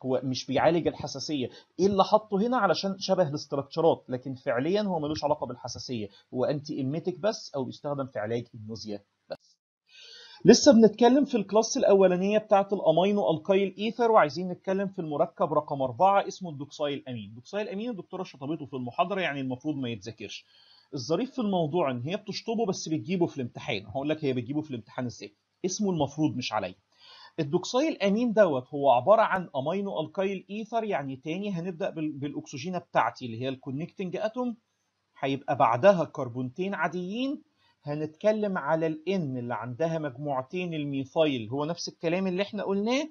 هو مش بيعالج الحساسيه ايه اللي حطه هنا علشان شبه الاستراكشرات لكن فعليا هو ملوش علاقه بالحساسيه هو انتي ايميتك بس او بيستخدم في علاج النوزيا بس لسه بنتكلم في الكلاس الاولانيه بتاعه الامينو الكايل ايثر وعايزين نتكلم في المركب رقم أربعة اسمه الدوكسايل امين الدوكسايل امين الدكتوره شطبته في المحاضره يعني المفروض ما يتذاكرش الظريف في الموضوع ان هي بتشطبه بس بتجيبه في الامتحان هقول لك هي بتجيبه في الامتحان ازاي اسمه المفروض مش عليا الدوكسايل امين دوت هو عباره عن امينو الكايل ايثر يعني تاني هنبدا بالاكسجينه بتاعتي اللي هي الكونكتنج اتوم هيبقى بعدها كربونتين عاديين هنتكلم على الان اللي عندها مجموعتين الميثايل هو نفس الكلام اللي احنا قلناه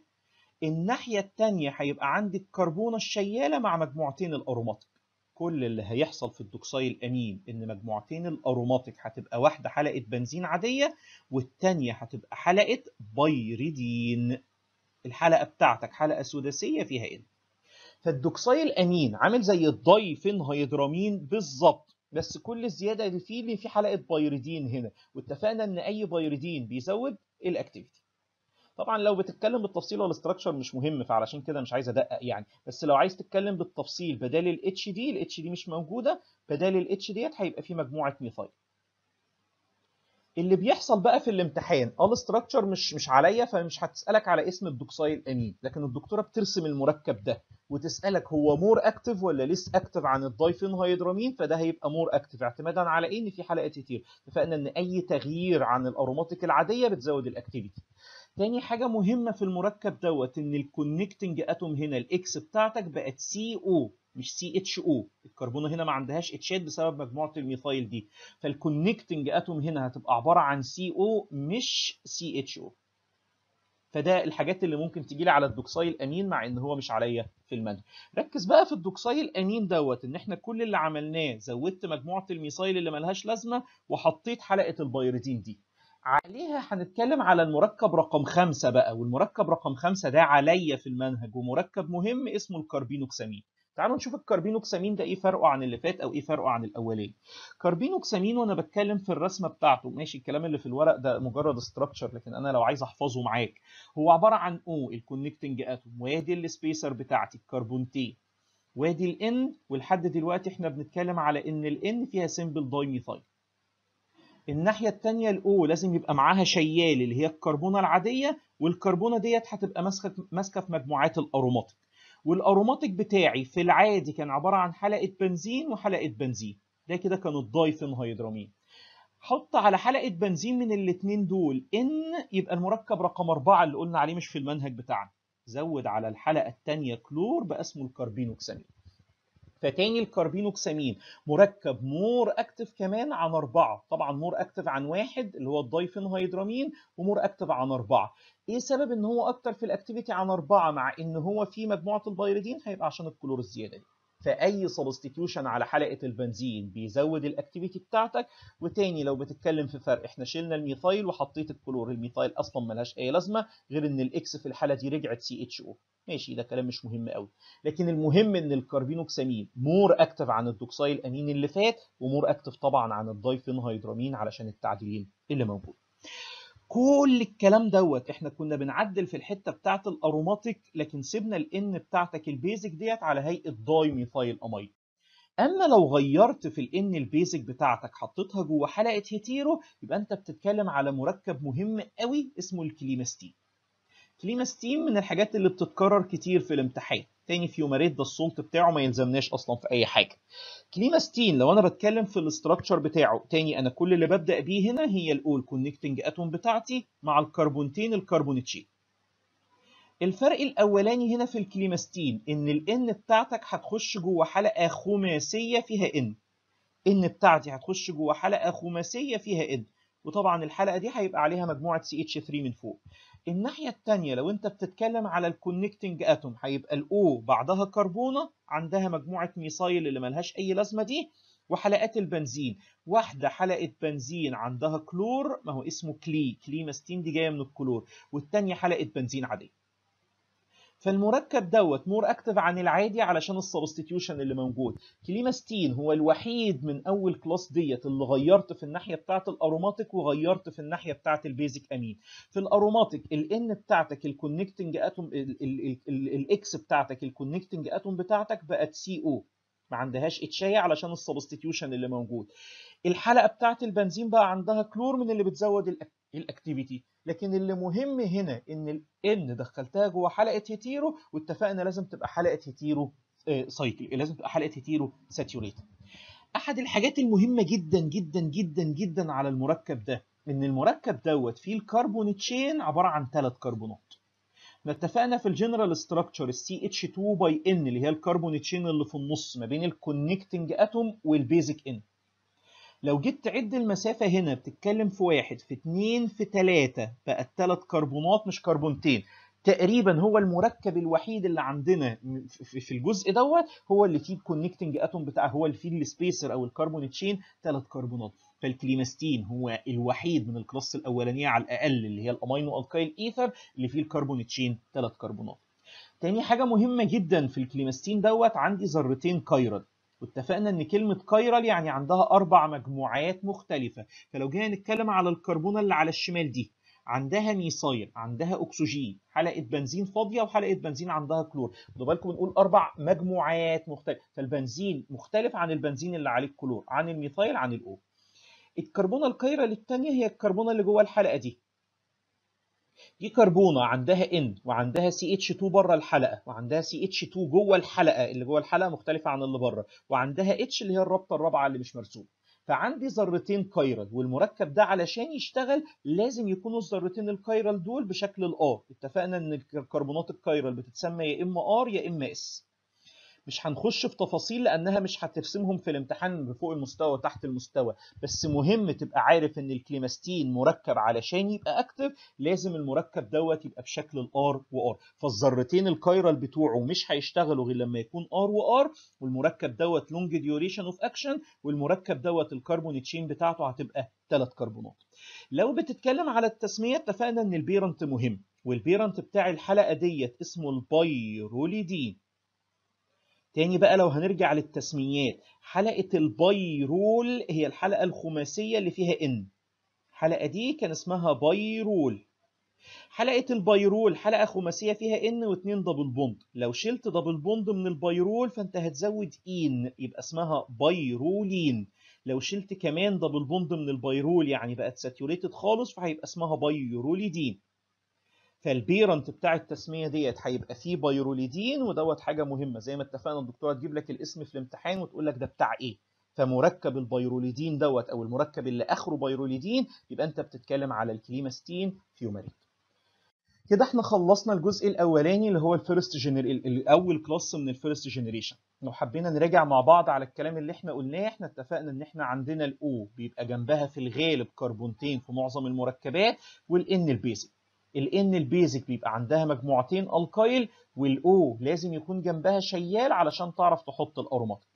الناحيه الثانيه هيبقى عندي الكربونه الشياله مع مجموعتين الاروماتيك كل اللي هيحصل في الدوكسايل امين ان مجموعتين الاروماتيك هتبقى واحده حلقه بنزين عاديه والتانيه هتبقى حلقه بيريدين الحلقه بتاعتك حلقه سداسيه فيها ايه فالدوكسايل امين عامل زي الضيفين هيدرامين بالظبط بس كل الزياده اللي فيه اللي فيه حلقه بيريدين هنا واتفقنا ان اي بيريدين بيزود الاكتيفيتي طبعا لو بتتكلم بالتفصيل والاستراكشر مش مهم فعلشان كده مش عايز ادقق يعني بس لو عايز تتكلم بالتفصيل بدال الاتش دي الاتش دي مش موجوده بدال الاتش ديت هيبقى في مجموعه ميثايل اللي بيحصل بقى في الامتحان الاستراكشر مش مش عليا فمش هتسالك على اسم الدوكسايل امين لكن الدكتوره بترسم المركب ده وتسالك هو مور اكتف ولا ليس اكتف عن الدايفين هيدرامين فده هيبقى مور اكتف اعتمادا على ايه ان في حلقه كتير اتفقنا ان اي تغيير عن الاروماتيك العاديه بتزود الاكتيفيتي تاني حاجة مهمة في المركب دوت ان الكونكتنج اتوم هنا الاكس بتاعتك بقت سي او مش سي اتش او الكربونه هنا ما عندهاش اتشات بسبب مجموعه الميثايل دي فالكونكتنج اتوم هنا هتبقى عباره عن سي او مش سي اتش او فده الحاجات اللي ممكن تجي لي على الدوكسايل الأمين مع ان هو مش عليا في المنهج ركز بقى في الدوكسايل الأمين دوت ان احنا كل اللي عملناه زودت مجموعه الميثايل اللي ملهاش لازمه وحطيت حلقه البايريدين دي عليها هنتكلم على المركب رقم خمسة بقى والمركب رقم خمسة ده عليا في المنهج ومركب مهم اسمه الكربينوكسامين تعالوا نشوف الكربينوكسامين ده ايه فرقه عن اللي فات او ايه فرقه عن الاولاني كربينوكسامين وانا بتكلم في الرسمه بتاعته ماشي الكلام اللي في الورق ده مجرد استراكشر لكن انا لو عايز احفظه معاك هو عباره عن او الكونكتنج اتوم وادي السبيسر بتاعتي الكربونتين وادي الان ولحد دلوقتي احنا بنتكلم على ان الان فيها سيمبل دايميثايل الناحية التانية الأو لازم يبقى معاها شيال اللي هي الكربونة العادية والكربونة ديت هتبقى ماسكة ماسكة في مجموعات الأروماتيك والأروماتيك بتاعي في العادي كان عبارة عن حلقة بنزين وحلقة بنزين ده كده كان الدايفين هيدرامين حط على حلقة بنزين من الاتنين دول إن يبقى المركب رقم أربعة اللي قلنا عليه مش في المنهج بتاعنا زود على الحلقة التانية كلور بقى اسمه الكربينوكسامين فتاني الكربينوكسامين مركب مور اكتف كمان عن اربعه طبعا مور اكتف عن واحد اللي هو هيدرامين ومور اكتف عن اربعه ايه سبب ان هو اكتر في الاكتيفيتي عن اربعه مع ان هو في مجموعه البيريدين هيبقى عشان الكلور الزياده دي فاي سبستيتيوشن على حلقه البنزين بيزود الاكتيفيتي بتاعتك وتاني لو بتتكلم في فرق احنا شلنا الميثايل وحطيت الكلور الميثايل اصلا ملهاش اي لازمه غير ان الاكس في الحاله دي رجعت سي اتش او ماشي ده كلام مش مهم قوي لكن المهم ان الكربينوكسامين مور اكتف عن الدوكسايل امين اللي فات ومور اكتف طبعا عن الدايفين هيدرامين علشان التعديلين اللي موجود كل الكلام دوت احنا كنا بنعدل في الحته بتاعه الاروماتيك لكن سيبنا الان بتاعتك البيزك ديت على هيئه داي ميثايل امايد اما لو غيرت في الان البيزك بتاعتك حطيتها جوه حلقه هيتيرو يبقى انت بتتكلم على مركب مهم قوي اسمه الكليماستين كليمستين من الحاجات اللي بتتكرر كتير في الامتحان تاني فيوماريت ده السولت بتاعه ما يلزمناش اصلا في اي حاجه كليماستين لو انا بتكلم في الاستراكشر بتاعه تاني انا كل اللي ببدا بيه هنا هي الاول كونكتنج اتوم بتاعتي مع الكربونتين الكربوناتشين الفرق الاولاني هنا في الكليماستين ان الان بتاعتك هتخش جوه حلقه خماسيه فيها ان ان بتاعتي هتخش جوه حلقه خماسيه فيها ان وطبعا الحلقه دي هيبقى عليها مجموعه سي اتش 3 من فوق الناحيه الثانيه لو انت بتتكلم على الكونكتنج اتوم هيبقى الاو بعدها كربونه عندها مجموعه ميثايل اللي ملهاش اي لازمه دي وحلقات البنزين واحده حلقه بنزين عندها كلور ما هو اسمه كلي كلي ماستين دي جايه من الكلور والثانيه حلقه بنزين عاديه فالمركب دوت مور اكتف عن العادي علشان السبستيتيوشن اللي موجود كليماستين هو الوحيد من اول كلاس ديت اللي غيرت في الناحيه بتاعه الاروماتيك وغيرت في الناحيه بتاعه البيزك امين في الاروماتيك الان بتاعتك الكونكتنج اتوم الاكس بتاعتك الكونكتنج اتوم بتاعتك بقت سي او ما عندهاش اتشاي علشان السبستيتيوشن اللي موجود الحلقه بتاعه البنزين بقى عندها كلور من اللي بتزود الاكتيفيتي لكن اللي مهم هنا ان N دخلتها جوه حلقه هيتيرو واتفقنا لازم تبقى حلقه هيتيرو سايكل آه، لازم تبقى حلقه هيتيرو ساتيوريتد احد الحاجات المهمه جدا جدا جدا جدا على المركب ده ان المركب دوت فيه الكربون تشين عباره عن ثلاث كربونات ما اتفقنا في الجنرال ستراكشر السي اتش 2 باي ان اللي هي الكربون تشين اللي في النص ما بين الكونكتنج اتوم والبيزك ان لو جيت تعد المسافة هنا بتتكلم في واحد في اتنين في تلاتة بقت تلات كربونات مش كربونتين تقريبا هو المركب الوحيد اللي عندنا في الجزء دوت هو اللي فيه الكونكتنج اتوم بتاع هو اللي فيه السبيسر او الكربون تشين ثلاث كربونات فالكليماستين هو الوحيد من الكلاس الاولانيه على الاقل اللي هي الامينو الكايل ايثر اللي فيه الكربون تشين ثلاث كربونات تاني حاجه مهمه جدا في الكليماستين دوت عندي ذرتين كايرال واتفقنا ان كلمه كايرال يعني عندها اربع مجموعات مختلفه فلو جينا نتكلم على الكربونه اللي على الشمال دي عندها ميثايل عندها اكسجين حلقه بنزين فاضيه وحلقه بنزين عندها كلور خدوا بالكم بنقول اربع مجموعات مختلفه فالبنزين مختلف عن البنزين اللي عليه الكلور عن الميثايل عن الاو الكربونه الكايرال الثانيه هي الكربونه اللي جوه الحلقه دي دي كربونه عندها ان وعندها سي اتش 2 بره الحلقه وعندها سي اتش 2 جوه الحلقه اللي جوه الحلقه مختلفه عن اللي بره وعندها اتش اللي هي الرابطه الرابعه اللي مش مرسومه فعندي ذرتين كايرال والمركب ده علشان يشتغل لازم يكونوا الذرتين الكايرال دول بشكل الار اتفقنا ان الكربونات الكايرال بتتسمى يا اما ار يا اما اس مش هنخش في تفاصيل لانها مش هترسمهم في الامتحان فوق المستوى وتحت المستوى بس مهم تبقى عارف ان الكليماستين مركب علشان يبقى اكتف لازم المركب دوت يبقى بشكل الار وار فالذرتين الكايرال بتوعه مش هيشتغلوا غير لما يكون ار وار والمركب دوت لونج ديوريشن اوف اكشن والمركب دوت الكربون تشين بتاعته هتبقى ثلاث كربونات لو بتتكلم على التسميه اتفقنا ان البيرنت مهم والبيرنت بتاع الحلقه ديت اسمه البايروليدين تاني بقى لو هنرجع للتسميات حلقة رول هي الحلقة الخماسية اللي فيها إن الحلقة دي كان اسمها بايرول حلقة البايرول حلقة خماسية فيها إن واتنين دبل بوند لو شلت دبل بوند من البايرول فأنت هتزود إين يبقى اسمها بايرولين لو شلت كمان دبل بوند من البايرول يعني بقت ساتيوريتد خالص فهيبقى اسمها بايروليدين فالبيرنت بتاع التسميه ديت هيبقى فيه بايروليدين ودوت حاجه مهمه زي ما اتفقنا الدكتوره تجيب لك الاسم في الامتحان وتقول لك ده بتاع ايه فمركب البيروليدين دوت او المركب اللي اخره بيروليدين يبقى انت بتتكلم على الكليماستين فيومريت كده احنا خلصنا الجزء الاولاني اللي هو الفيرست جنر الاول كلاس من الفيرست جنريشن لو حبينا نراجع مع بعض على الكلام اللي احنا قلناه احنا اتفقنا ان احنا عندنا الاو بيبقى جنبها في الغالب كربونتين في معظم المركبات والان البيزك N البيزك بيبقى عندها مجموعتين الكايل والاو لازم يكون جنبها شيال علشان تعرف تحط الاروماتيك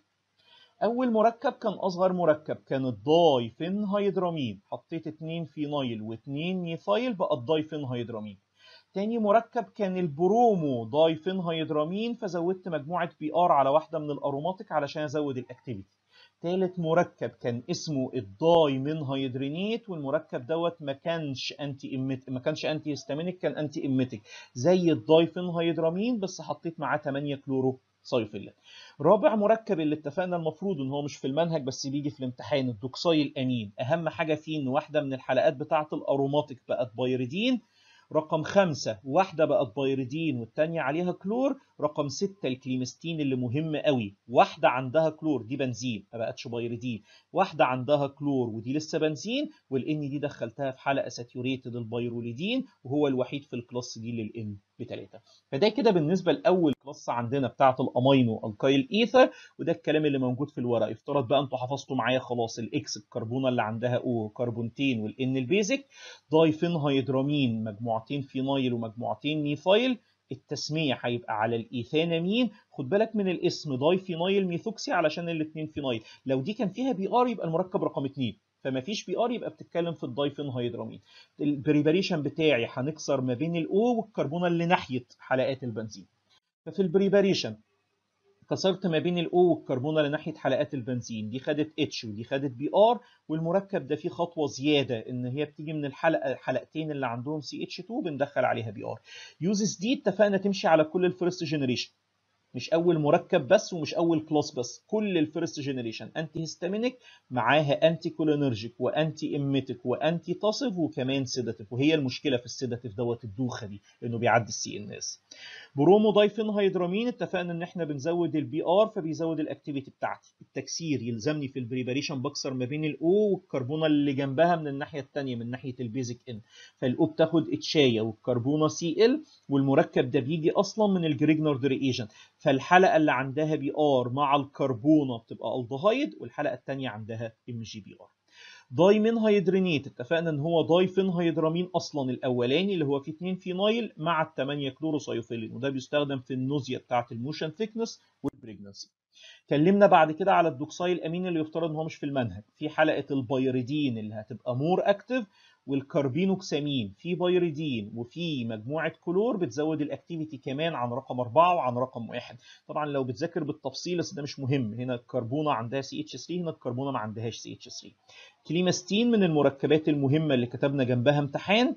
اول مركب كان اصغر مركب كان الدايفين هيدرامين حطيت اتنين فينايل واتنين ميثايل بقى الدايفين هيدرامين تاني مركب كان البرومو دايفين هيدرامين فزودت مجموعه بي ار على واحده من الاروماتيك علشان ازود الاكتيفيتي تالت مركب كان اسمه الداي من هيدرينيت والمركب دوت ما كانش انتي إمت... ما كانش انتي هيستامينيك كان انتي إمتك زي الدايفين هيدرامين بس حطيت معاه 8 كلورو صيفلات رابع مركب اللي اتفقنا المفروض ان هو مش في المنهج بس بيجي في الامتحان الدوكسايل امين اهم حاجه فيه ان واحده من الحلقات بتاعه الاروماتيك بقت بايريدين رقم خمسة واحدة بقت بايريدين والتانية عليها كلور رقم ستة الكليمستين اللي مهم قوي واحدة عندها كلور دي بنزين ما بقتش بايردين واحدة عندها كلور ودي لسه بنزين والان دي دخلتها في حلقة ساتيوريتد البيروليدين وهو الوحيد في الكلاس دي للان بثلاثة فده كده بالنسبة لأول كلاس عندنا بتاعة الأمينو الكايل إيثر وده الكلام اللي موجود في الورق افترض بقى أنتوا حفظتوا معايا خلاص الإكس الكربونة اللي عندها أو كربونتين والإن البيزك هيدرامين مجموعتين فينايل ومجموعتين ميثايل التسمية هيبقى على الإيثانامين خد بالك من الاسم دايفينايل ميثوكسي علشان الاثنين فينايل لو دي كان فيها بي ار يبقى المركب رقم 2 فما فيش بي ار يبقى بتتكلم في الدايفين هيدرامين البريباريشن بتاعي هنكسر ما بين الاو والكربون اللي ناحيه حلقات البنزين ففي البريباريشن كسرت ما بين الاو والكربون اللي ناحيه حلقات البنزين دي خدت اتش ودي خدت بي ار والمركب ده فيه خطوه زياده ان هي بتيجي من الحلقه الحلقتين اللي عندهم سي اتش 2 بندخل عليها بي ار يوزز دي اتفقنا تمشي على كل الفيرست جنريشن مش اول مركب بس ومش اول كلاس بس كل الفيرست جينيريشن انتي هيستامينك معاها انتي كولينرجيك وانتي اميتك وانتي تاسيف وكمان سيداتيف وهي المشكله في السيداتيف دوت الدوخه دي انه بيعدي السي ان اس برومو دايفين هيدرامين اتفقنا ان احنا بنزود البي ار فبيزود الاكتيفيتي بتاعتي التكسير يلزمني في البريباريشن بكسر ما بين الاو والكربونه اللي جنبها من الناحيه الثانيه من ناحيه البيزك ان فالاو بتاخد اتشايه والكربونه سي ال والمركب ده بيجي اصلا من ايجنت ريجن فالحلقه اللي عندها بي ار مع الكربونه بتبقى الدهايد والحلقه الثانيه عندها ام جي بي ار دايمين هيدرينيت اتفقنا ان هو دايفين هيدرامين اصلا الاولاني اللي هو فيه 2 فينايل مع ال 8 كلوروسايوفيلين وده بيستخدم في النوزيا بتاعه الموشن ثيكنس والبريجنسي اتكلمنا بعد كده على الدوكسايل امين اللي يفترض ان هو مش في المنهج في حلقه البيريدين اللي هتبقى مور اكتف والكربينوكسامين في بايريدين وفي مجموعه كلور بتزود الاكتيفيتي كمان عن رقم أربعة وعن رقم واحد طبعا لو بتذاكر بالتفصيل بس ده مش مهم هنا الكربونه عندها سي اتش 3 هنا الكربونه ما عندهاش سي اتش 3 كليماستين من المركبات المهمه اللي كتبنا جنبها امتحان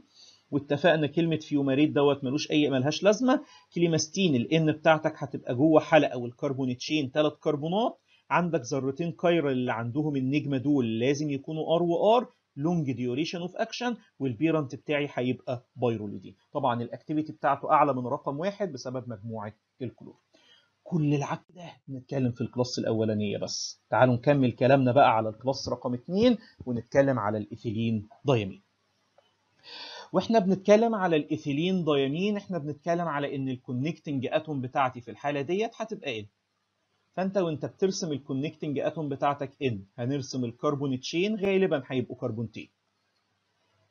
واتفقنا كلمة فيوماريت دوت ملوش أي ملهاش لازمة كليماستين الإن بتاعتك هتبقى جوه حلقة والكربونتشين ثلاث كربونات عندك ذرتين كايرل اللي عندهم النجمة دول لازم يكونوا ار وار لونج ديوريشن اوف اكشن والبيرنت بتاعي هيبقى بايروليدين طبعا الاكتيفيتي بتاعته اعلى من رقم واحد بسبب مجموعه الكلور كل العك ده نتكلم في الكلاس الاولانيه بس تعالوا نكمل كلامنا بقى على الكلاس رقم اثنين ونتكلم على الايثيلين دايمين واحنا بنتكلم على الايثيلين دايمين احنا بنتكلم على ان الكونكتنج اتوم بتاعتي في الحاله ديت هتبقى ايه فانت وانت بترسم الكونكتنج اتوم بتاعتك ان هنرسم الكربون تشين غالبا هيبقوا كربونتين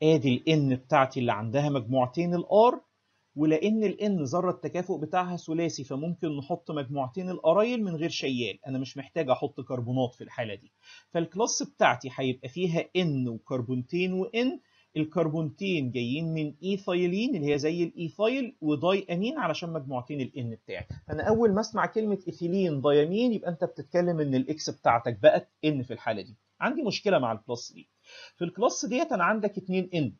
ادي الان بتاعتي اللي عندها مجموعتين الار ولان الان ذره التكافؤ بتاعها ثلاثي فممكن نحط مجموعتين القرايل من غير شيال انا مش محتاج احط كربونات في الحاله دي فالكلاس بتاعتي هيبقى فيها ان وكربونتين وان الكربونتين جايين من ايثايلين اللي هي زي الايثايل وداي امين علشان مجموعتين الان بتاعي فانا اول ما اسمع كلمه ايثيلين داي امين يبقى انت بتتكلم ان الاكس بتاعتك بقت ان في الحاله دي عندي مشكله مع البلس دي في الكلاس ديت انا عندك اتنين ان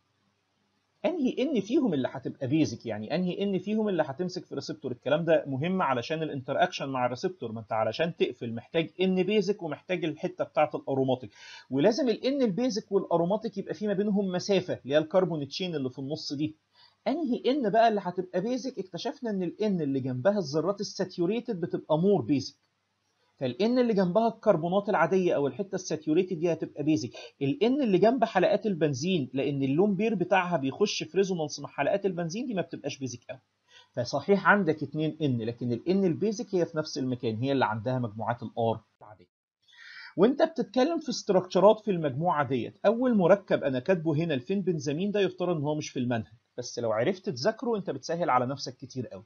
انهي ان فيهم اللي هتبقى بيزك يعني انهي ان فيهم اللي هتمسك في ريسبتور الكلام ده مهم علشان الانتر اكشن مع الريسبتور ما انت علشان تقفل محتاج ان بيزك ومحتاج الحته بتاعه الاروماتيك ولازم الان البيزك والاروماتيك يبقى في ما بينهم مسافه اللي هي الكربون تشين اللي في النص دي انهي ان بقى اللي هتبقى بيزك اكتشفنا ان الان اللي جنبها الذرات الساتيوريتد بتبقى مور بيزك فالان اللي جنبها الكربونات العاديه او الحته الساتيوريتد دي هتبقى بيزك الان اللي جنب حلقات البنزين لان اللون بير بتاعها بيخش في ريزونانس مع حلقات البنزين دي ما بتبقاش بيزك قوي فصحيح عندك 2 ان لكن الان البيزك هي في نفس المكان هي اللي عندها مجموعات الار العاديه وانت بتتكلم في استراكشرات في المجموعه ديت اول مركب انا كاتبه هنا الفين بنزامين ده يفترض ان هو مش في المنهج بس لو عرفت تذاكره انت بتسهل على نفسك كتير قوي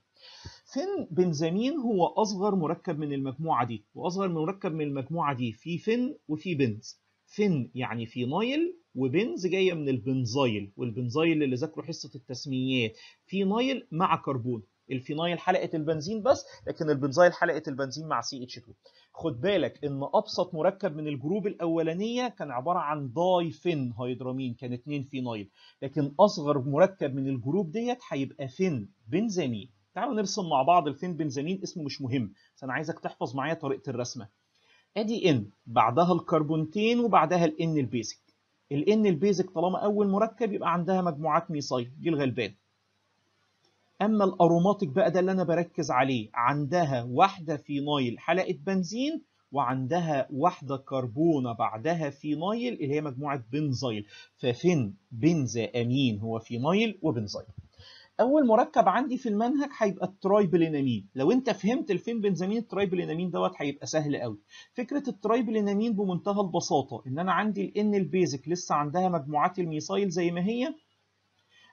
فين بنزامين هو اصغر مركب من المجموعه دي واصغر مركب من المجموعه دي في فين وفي بنز فين يعني في نايل وبنز جايه من البنزايل والبنزايل اللي ذاكره حصه التسميات في نايل مع كربون الفينايل حلقه البنزين بس لكن البنزايل حلقه البنزين مع سي اتش 2 خد بالك ان ابسط مركب من الجروب الاولانيه كان عباره عن دايفين هيدرامين كان 2 فينايل لكن اصغر مركب من الجروب ديت هيبقى فين بنزامين تعالوا نرسم مع بعض الفين بنزامين اسمه مش مهم بس انا عايزك تحفظ معايا طريقه الرسمه ادي ان بعدها الكربونتين وبعدها الان البيزك الان البيزك طالما اول مركب يبقى عندها مجموعات ميثايل دي الغلبان اما الاروماتيك بقى ده اللي انا بركز عليه عندها واحده فينايل حلقه بنزين وعندها واحده كربونه بعدها فينايل اللي هي مجموعه بنزايل ففين بنزا امين هو فينايل وبنزايل اول مركب عندي في المنهج هيبقى الترايبلينامين لو انت فهمت الفين بنزامين الترايبلينامين دوت هيبقى سهل قوي فكره الترايبلينامين بمنتهى البساطه ان انا عندي الان البيزك لسه عندها مجموعات الميثايل زي ما هي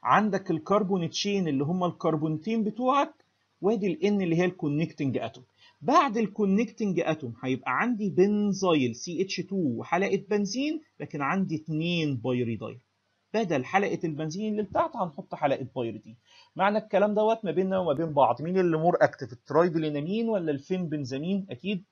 عندك الكربون تشين اللي هم الكربونتين بتوعك وادي الان اللي هي الكونكتنج اتوم بعد الكونكتنج اتوم هيبقى عندي بنزايل سي اتش 2 وحلقه بنزين لكن عندي اثنين بايريدايل بدل حلقه البنزين اللي بتاعت هنحط حلقه بايريدين معنى الكلام دوت ما بيننا وما بين بعض مين اللي مور اكتف الترايبلينامين ولا الفين بنزامين اكيد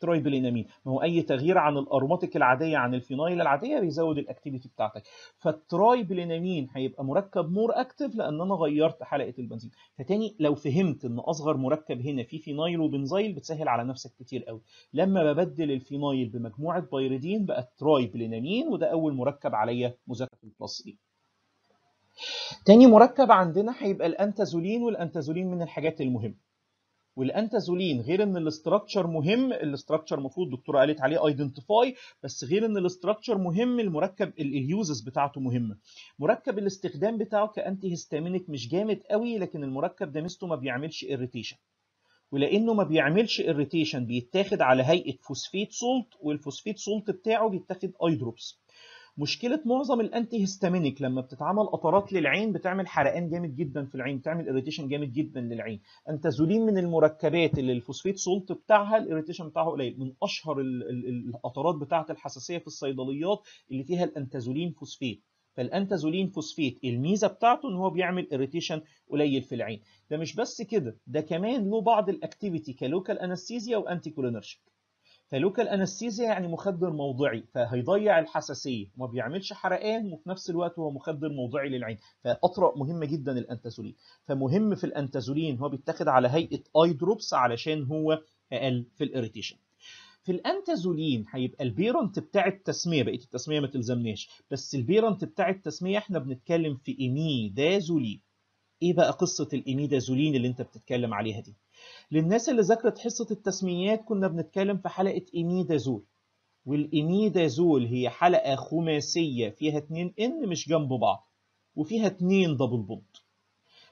ترايبلينامين ما هو اي تغيير عن الاروماتيك العاديه عن الفينايل العاديه بيزود الاكتيفيتي بتاعتك فالترايبلينامين هيبقى مركب مور اكتف لان انا غيرت حلقه البنزين فتاني لو فهمت ان اصغر مركب هنا فيه فينايل وبنزايل بتسهل على نفسك كتير قوي لما ببدل الفينايل بمجموعه بايريدين بقى ترايبلينامين وده اول مركب عليا مذكر بلس دي e. تاني مركب عندنا هيبقى الانتازولين والانتازولين من الحاجات المهمه والانتازولين غير ان الاستراكشر مهم الاستراكشر المفروض الدكتوره قالت عليه ايدنتيفاي بس غير ان الاستراكشر مهم المركب اليوزز بتاعته مهمه مركب الاستخدام بتاعه كانتي هيستامينك مش جامد قوي لكن المركب ده ميزته ما بيعملش اريتيشن ولانه ما بيعملش اريتيشن بيتاخد على هيئه فوسفيت سولت والفوسفيت سولت بتاعه بيتاخد اي دروبس مشكله معظم الانتي هيستامينيك لما بتتعمل قطرات للعين بتعمل حرقان جامد جدا في العين بتعمل اريتيشن جامد جدا للعين انتازولين من المركبات اللي الفوسفيت سولت بتاعها الاريتيشن بتاعه قليل من اشهر القطرات بتاعه الحساسيه في الصيدليات اللي فيها الانتازولين فوسفيت فالانتازولين فوسفيت الميزه بتاعته ان هو بيعمل اريتيشن قليل في العين ده مش بس كده ده كمان له بعض الاكتيفيتي كلوكال انستيزيا وانتي كولينرجيك فلوكال انستيزيا يعني مخدر موضعي فهيضيع الحساسيه وما بيعملش حرقان وفي نفس الوقت هو مخدر موضعي للعين فاطرق مهمه جدا الانتازولين فمهم في الانتازولين هو بيتاخد على هيئه اي دروبس علشان هو اقل في الاريتيشن في الانتازولين هيبقى البيرنت بتاع التسميه بقيه التسميه ما تلزمناش بس البيرنت بتاع التسميه احنا بنتكلم في ايميدازولين ايه بقى قصه الايميدازولين اللي انت بتتكلم عليها دي للناس اللي ذاكرت حصة التسميات كنا بنتكلم في حلقة اميدازول والاميدازول هي حلقة خماسية فيها اتنين إن مش جنب بعض وفيها اتنين دبل بوند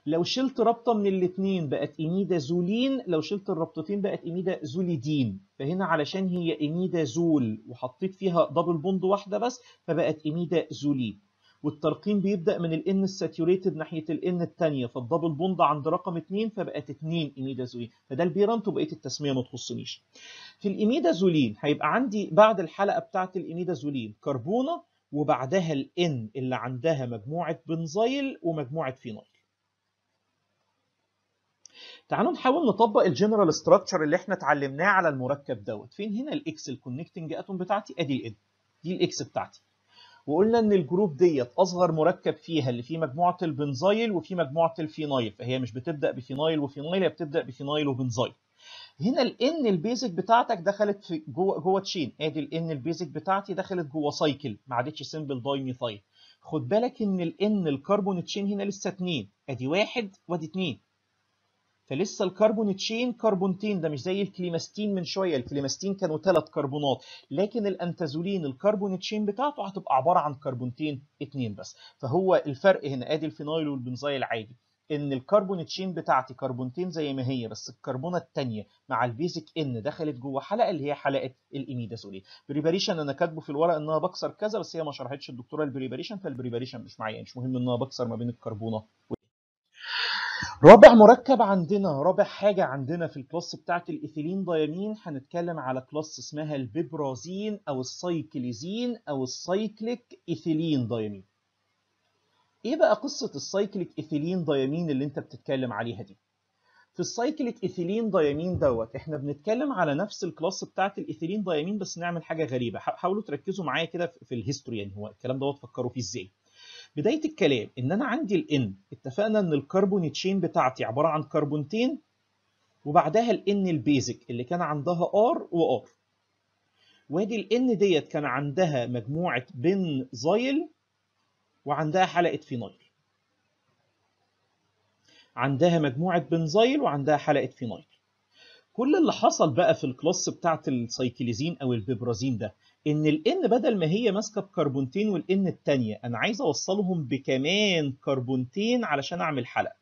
لو شلت رابطة من الاتنين بقت اميدازولين لو شلت الرابطتين بقت اميدازوليدين فهنا علشان هي اميدازول وحطيت فيها دبل بوند واحدة بس فبقت اميدازولين والترقيم بيبدأ من ال N الساتيوريتد ناحية ال N الثانية فالدبل بوند عند رقم 2 فبقت 2 إيميدازولين فده البيرنت وبقية التسمية ما تخصنيش في الإيميدازولين هيبقى عندي بعد الحلقة بتاعة الإيميدازولين كربونة وبعدها ال N اللي عندها مجموعة بنزايل ومجموعة فينايل تعالوا نحاول نطبق الجنرال ستراكشر اللي احنا اتعلمناه على المركب دوت فين هنا الاكس الكونكتنج اتوم بتاعتي ادي الان دي الاكس بتاعتي وقلنا ان الجروب ديت اصغر مركب فيها اللي فيه مجموعه البنزايل وفيه مجموعه الفينايل فهي مش بتبدا بفينايل وفينايل هي بتبدا بفينايل وبنزايل هنا الان البيزك بتاعتك دخلت في جوه جوه تشين ادي الان البيزك بتاعتي دخلت جوه سايكل ما عادتش سمبل ميثايل خد بالك ان الان الكربون تشين هنا لسه اتنين ادي واحد وادي اتنين فلسه الكربون تشين كربونتين ده مش زي الكليماستين من شويه الكليماستين كانوا ثلاث كربونات لكن الانتازولين الكربون تشين بتاعته هتبقى عباره عن كربونتين اثنين بس فهو الفرق هنا ادي الفينايل والبنزايل العادي ان الكربون تشين بتاعتي كربونتين زي ما هي بس الكربونه الثانيه مع البيزك ان دخلت جوه حلقه اللي هي حلقه الاميدازولين بريباريشن انا كاتبه في الورق ان انا بكسر كذا بس هي ما شرحتش الدكتوره البريباريشن فالبريباريشن مش معايا يعني مش مهم ان انا بكسر ما بين الكربونه رابع مركب عندنا رابع حاجة عندنا في الكلاس بتاعت الإيثيلين دايمين هنتكلم على كلاس اسمها البيبرازين أو السايكليزين أو السايكليك إيثيلين دايمين إيه بقى قصة السايكليك إيثيلين دايمين اللي أنت بتتكلم عليها دي؟ في السايكليك إيثيلين دايمين دوت إحنا بنتكلم على نفس الكلاس بتاعت الإيثيلين دايمين بس نعمل حاجة غريبة حاولوا تركزوا معايا كده في الهيستوري يعني هو الكلام دوت فكروا فيه إزاي؟ بداية الكلام إن أنا عندي N اتفقنا إن الكربون تشين بتاعتي عبارة عن كربونتين وبعدها N البيزك اللي كان عندها R وآر وادي N ديت كان عندها مجموعة بن زايل وعندها حلقة فينايل عندها مجموعة بنزايل وعندها حلقة فينايل كل اللي حصل بقى في الكلاس بتاعت السايكليزين أو البيبرازين ده ان الان بدل ما هي ماسكه بكربونتين والان الثانيه انا عايز اوصلهم بكمان كربونتين علشان اعمل حلقه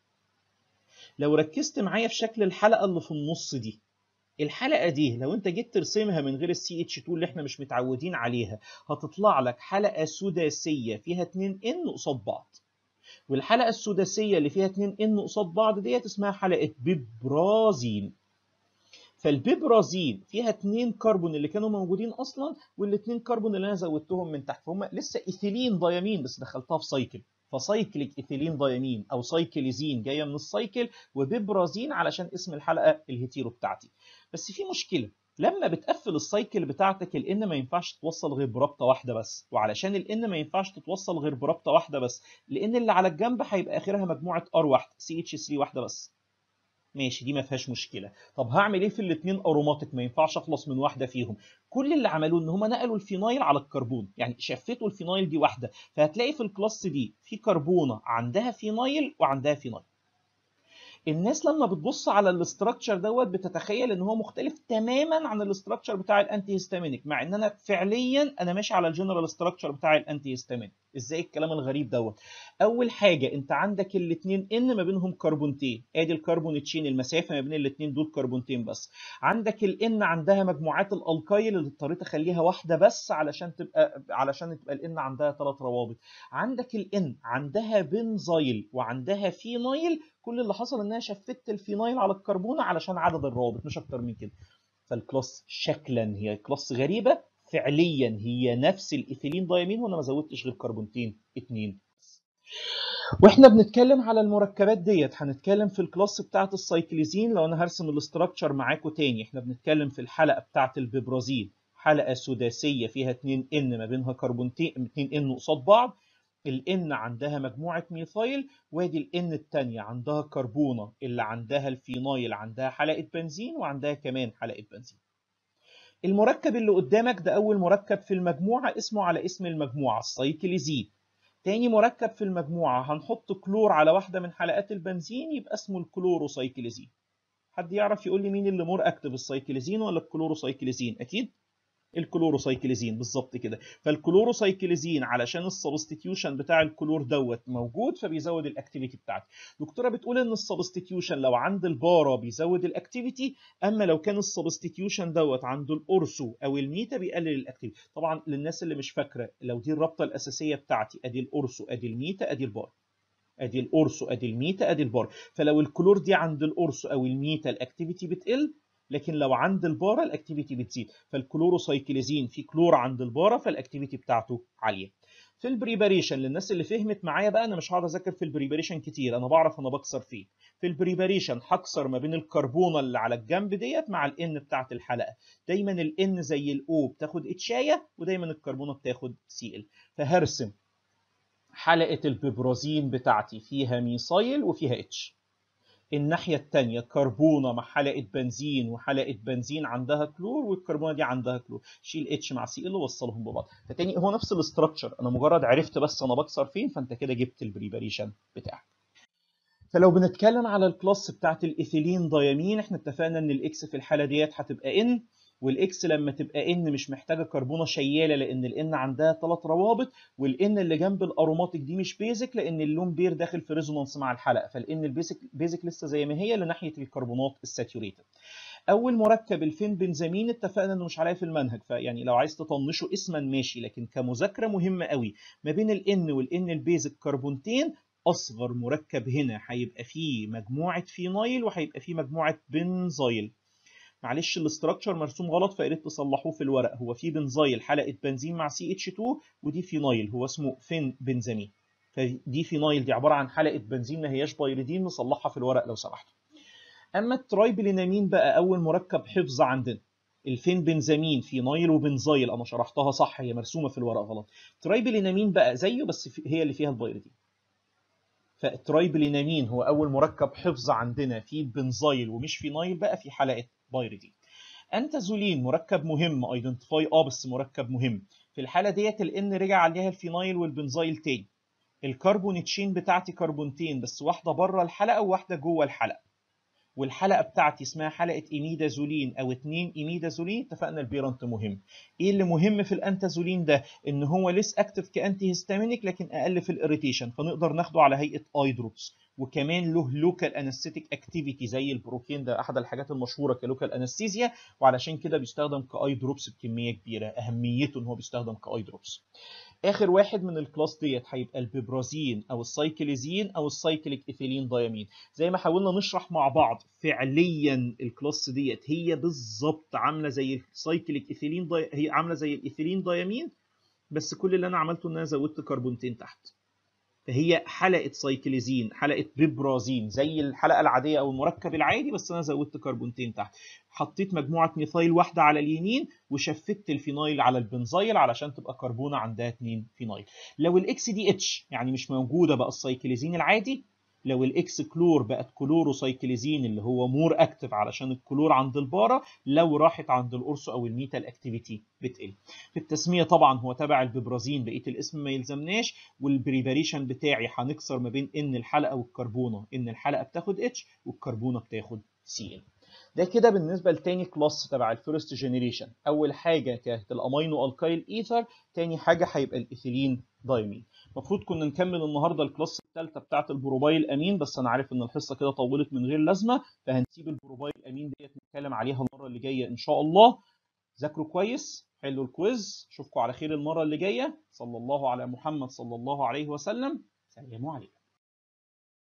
لو ركزت معايا في شكل الحلقه اللي في النص دي الحلقه دي لو انت جيت ترسمها من غير السي اتش 2 اللي احنا مش متعودين عليها هتطلع لك حلقه سداسيه فيها 2 ان قصاد بعض والحلقه السداسيه اللي فيها 2 ان قصاد بعض ديت اسمها حلقه ببرازين فالبيبرازين فيها اثنين كربون اللي كانوا موجودين اصلا والاثنين كربون اللي انا زودتهم من تحت فهم لسه ايثيلين ضيامين بس دخلتها في سايكل فسايكليك ايثيلين ضيامين او سايكليزين جايه من السايكل وبيبرازين علشان اسم الحلقه الهيتيرو بتاعتي بس في مشكله لما بتقفل السايكل بتاعتك الان ما ينفعش توصل غير برابطه واحده بس وعلشان الان ما ينفعش تتوصل غير برابطه واحده بس لان اللي على الجنب هيبقى اخرها مجموعه ار واحده سي اتش 3 واحده بس ماشي دي ما فيهاش مشكله طب هعمل ايه في الاثنين اروماتيك ما ينفعش اخلص من واحده فيهم كل اللي عملوه ان هم نقلوا الفينايل على الكربون يعني شفتوا الفينايل دي واحده فهتلاقي في الكلاس دي في كربونه عندها فينايل وعندها فينايل الناس لما بتبص على الاستراكشر دوت بتتخيل ان هو مختلف تماما عن الاستراكشر بتاع الانتي هيستامينك مع ان انا فعليا انا ماشي على الجنرال استراكشر بتاع الانتي هيستامينك ازاي الكلام الغريب دوت اول حاجه انت عندك الاثنين ان ما بينهم كربونتين ادي الكربون تشين المسافه ما بين الاثنين دول كربونتين بس عندك الان عندها مجموعات الالكايل اللي اضطريت اخليها واحده بس علشان تبقى علشان تبقى الان عندها ثلاث روابط عندك الان عندها بنزايل وعندها فينايل كل اللي حصل انها شفت الفينايل على الكربون علشان عدد الروابط مش اكتر من كده فالكلاس شكلا هي كلاس غريبه فعليا هي نفس الايثيلين دايمين وانا ما زودتش غير كربونتين اتنين واحنا بنتكلم على المركبات ديت هنتكلم في الكلاس بتاعه السايكليزين لو انا هرسم الاستراكشر معاكم تاني احنا بنتكلم في الحلقه بتاعه البيبرازين حلقه سداسيه فيها 2 ان ما بينها كربونتين 2 ان قصاد بعض الان عندها مجموعه ميثايل وادي الان الثانيه عندها كربونه اللي عندها الفينايل عندها حلقه بنزين وعندها كمان حلقه بنزين المركب اللي قدامك ده أول مركب في المجموعة اسمه على اسم المجموعة السايكليزين. تاني مركب في المجموعة هنحط كلور على واحدة من حلقات البنزين يبقى اسمه الكلوروسايكليزين حد يعرف يقول لي مين اللي مور اكتف السايكليزين ولا الكلوروسايكليزين اكيد الكلوروسايكليزين بالظبط كده فالكلوروسايكليزين علشان السبستيتيوشن بتاع الكلور دوت موجود فبيزود الاكتيفيتي بتاعته دكتوره بتقول ان السبستيتيوشن لو عند البارا بيزود الاكتيفيتي اما لو كان السبستيتيوشن دوت عند الارسو او الميتا بيقلل الاكتيفيتي طبعا للناس اللي مش فاكره لو دي الرابطه الاساسيه بتاعتي ادي الارسو ادي الميتا ادي البارا ادي الارسو ادي الميتا ادي البار فلو الكلور دي عند الارسو او الميتا الاكتيفيتي بتقل لكن لو عند البارة الاكتيفيتي بتزيد فالكلوروسايكليزين في كلور عند البارة فالاكتيفيتي بتاعته عالية في البريباريشن للناس اللي فهمت معايا بقى انا مش هقعد اذاكر في البريباريشن كتير انا بعرف انا بكسر فيه في البريباريشن هكسر ما بين الكربونه اللي على الجنب ديت مع الان بتاعت الحلقه دايما الان زي الاو بتاخد اتشايه ودايما الكربونه بتاخد سي ال فهرسم حلقه البيبروزين بتاعتي فيها ميسايل وفيها اتش الناحية التانية كربونة مع حلقة بنزين وحلقة بنزين عندها كلور والكربونة دي عندها كلور شيل اتش مع سي ال ووصلهم ببعض فتاني هو نفس الاستراكشر انا مجرد عرفت بس انا بكسر فين فانت كده جبت البريباريشن بتاعك فلو بنتكلم على الكلاس بتاعت الايثيلين ضيامين احنا اتفقنا ان الاكس في الحالة ديت هتبقى ان والاكس لما تبقى ان مش محتاجه كربونه شياله لان الان عندها ثلاث روابط والان اللي جنب الاروماتيك دي مش بيزك لان اللون بير داخل في ريزونانس مع الحلقه فالان البيزك بيزك لسه زي ما هي لناحيه الكربونات الساتيوريتد اول مركب الفين بنزامين اتفقنا انه مش عليا في المنهج فيعني لو عايز تطنشه اسما ماشي لكن كمذاكره مهمه قوي ما بين الان والان البيزك كربونتين اصغر مركب هنا هيبقى فيه مجموعه فينايل وهيبقى فيه مجموعه بنزايل معلش الاستراكشر مرسوم غلط ريت تصلحوه في الورق هو في بنزايل حلقه بنزين مع سي اتش 2 ودي فينايل هو اسمه فين بنزامين فدي فينايل دي عباره عن حلقه بنزين ما هياش بايريدين نصلحها في الورق لو سمحتوا اما الترايبلينامين بقى اول مركب حفظ عندنا الفين بنزامين فينايل وبنزايل انا شرحتها صح هي مرسومه في الورق غلط ترايبلينامين بقى زيه بس هي اللي فيها البايريدين فالترايبلينامين هو اول مركب حفظ عندنا في بنزايل ومش فينايل بقى في حلقه بايريدين انتازولين مركب مهم ايدنتيفاي اه بس مركب مهم في الحاله ديت الان رجع عليها الفينايل والبنزايل تاني الكربون تشين بتاعتي كربونتين بس واحده بره الحلقه وواحده جوه الحلقه والحلقه بتاعتي اسمها حلقه ايميدازولين او اتنين ايميدازولين اتفقنا البيرنت مهم ايه اللي مهم في الانتازولين ده ان هو ليس اكتف كانتي هيستامينيك لكن اقل في الاريتيشن فنقدر ناخده على هيئه اي دروبس وكمان له لوكال انستيتيك اكتيفيتي زي البروكين ده احد الحاجات المشهوره كلوكال انستيزيا وعلشان كده بيستخدم كاي دروبس بكميه كبيره اهميته ان هو بيستخدم كاي دروبس اخر واحد من الكلاس ديت هيبقى البيبرازين او السايكليزين او السايكليك ايثيلين ضيامين زي ما حاولنا نشرح مع بعض فعليا الكلاس ديت هي بالظبط عامله زي السايكليك ايثيلين هي عامله زي الايثيلين ضيامين بس كل اللي انا عملته ان انا زودت كربونتين تحت فهي حلقه سايكليزين حلقه بيبرازين زي الحلقه العاديه او المركب العادي بس انا زودت كربونتين تحت حطيت مجموعه ميثايل واحده على اليمين وشفت الفينايل على البنزايل علشان تبقى كربونه عندها 2 فينايل لو الاكس دي اتش يعني مش موجوده بقى السايكليزين العادي لو الاكس كلور بقت كلوروسايكليزين اللي هو مور اكتف علشان الكلور عند البارة لو راحت عند القرص او الميتال اكتيفيتي بتقل في التسمية طبعا هو تبع الببرازين بقية الاسم ما يلزمناش والبريباريشن بتاعي هنكسر ما بين ان الحلقة والكربونة ان الحلقة بتاخد اتش والكربونة بتاخد سي ان ده كده بالنسبه لتاني كلاس تبع الفيرست جينيريشن اول حاجه كانت الامينو الكايل ايثر تاني حاجه هيبقى الايثيلين دايمين المفروض كنا نكمل النهارده الكلاس الثالثه بتاعه البروبايل امين بس انا عارف ان الحصه كده طولت من غير لازمه فهنسيب البروبايل امين ديت نتكلم عليها المره اللي جايه ان شاء الله ذاكروا كويس حلوا الكويز اشوفكم على خير المره اللي جايه صلى الله على محمد صلى الله عليه وسلم سلام عليكم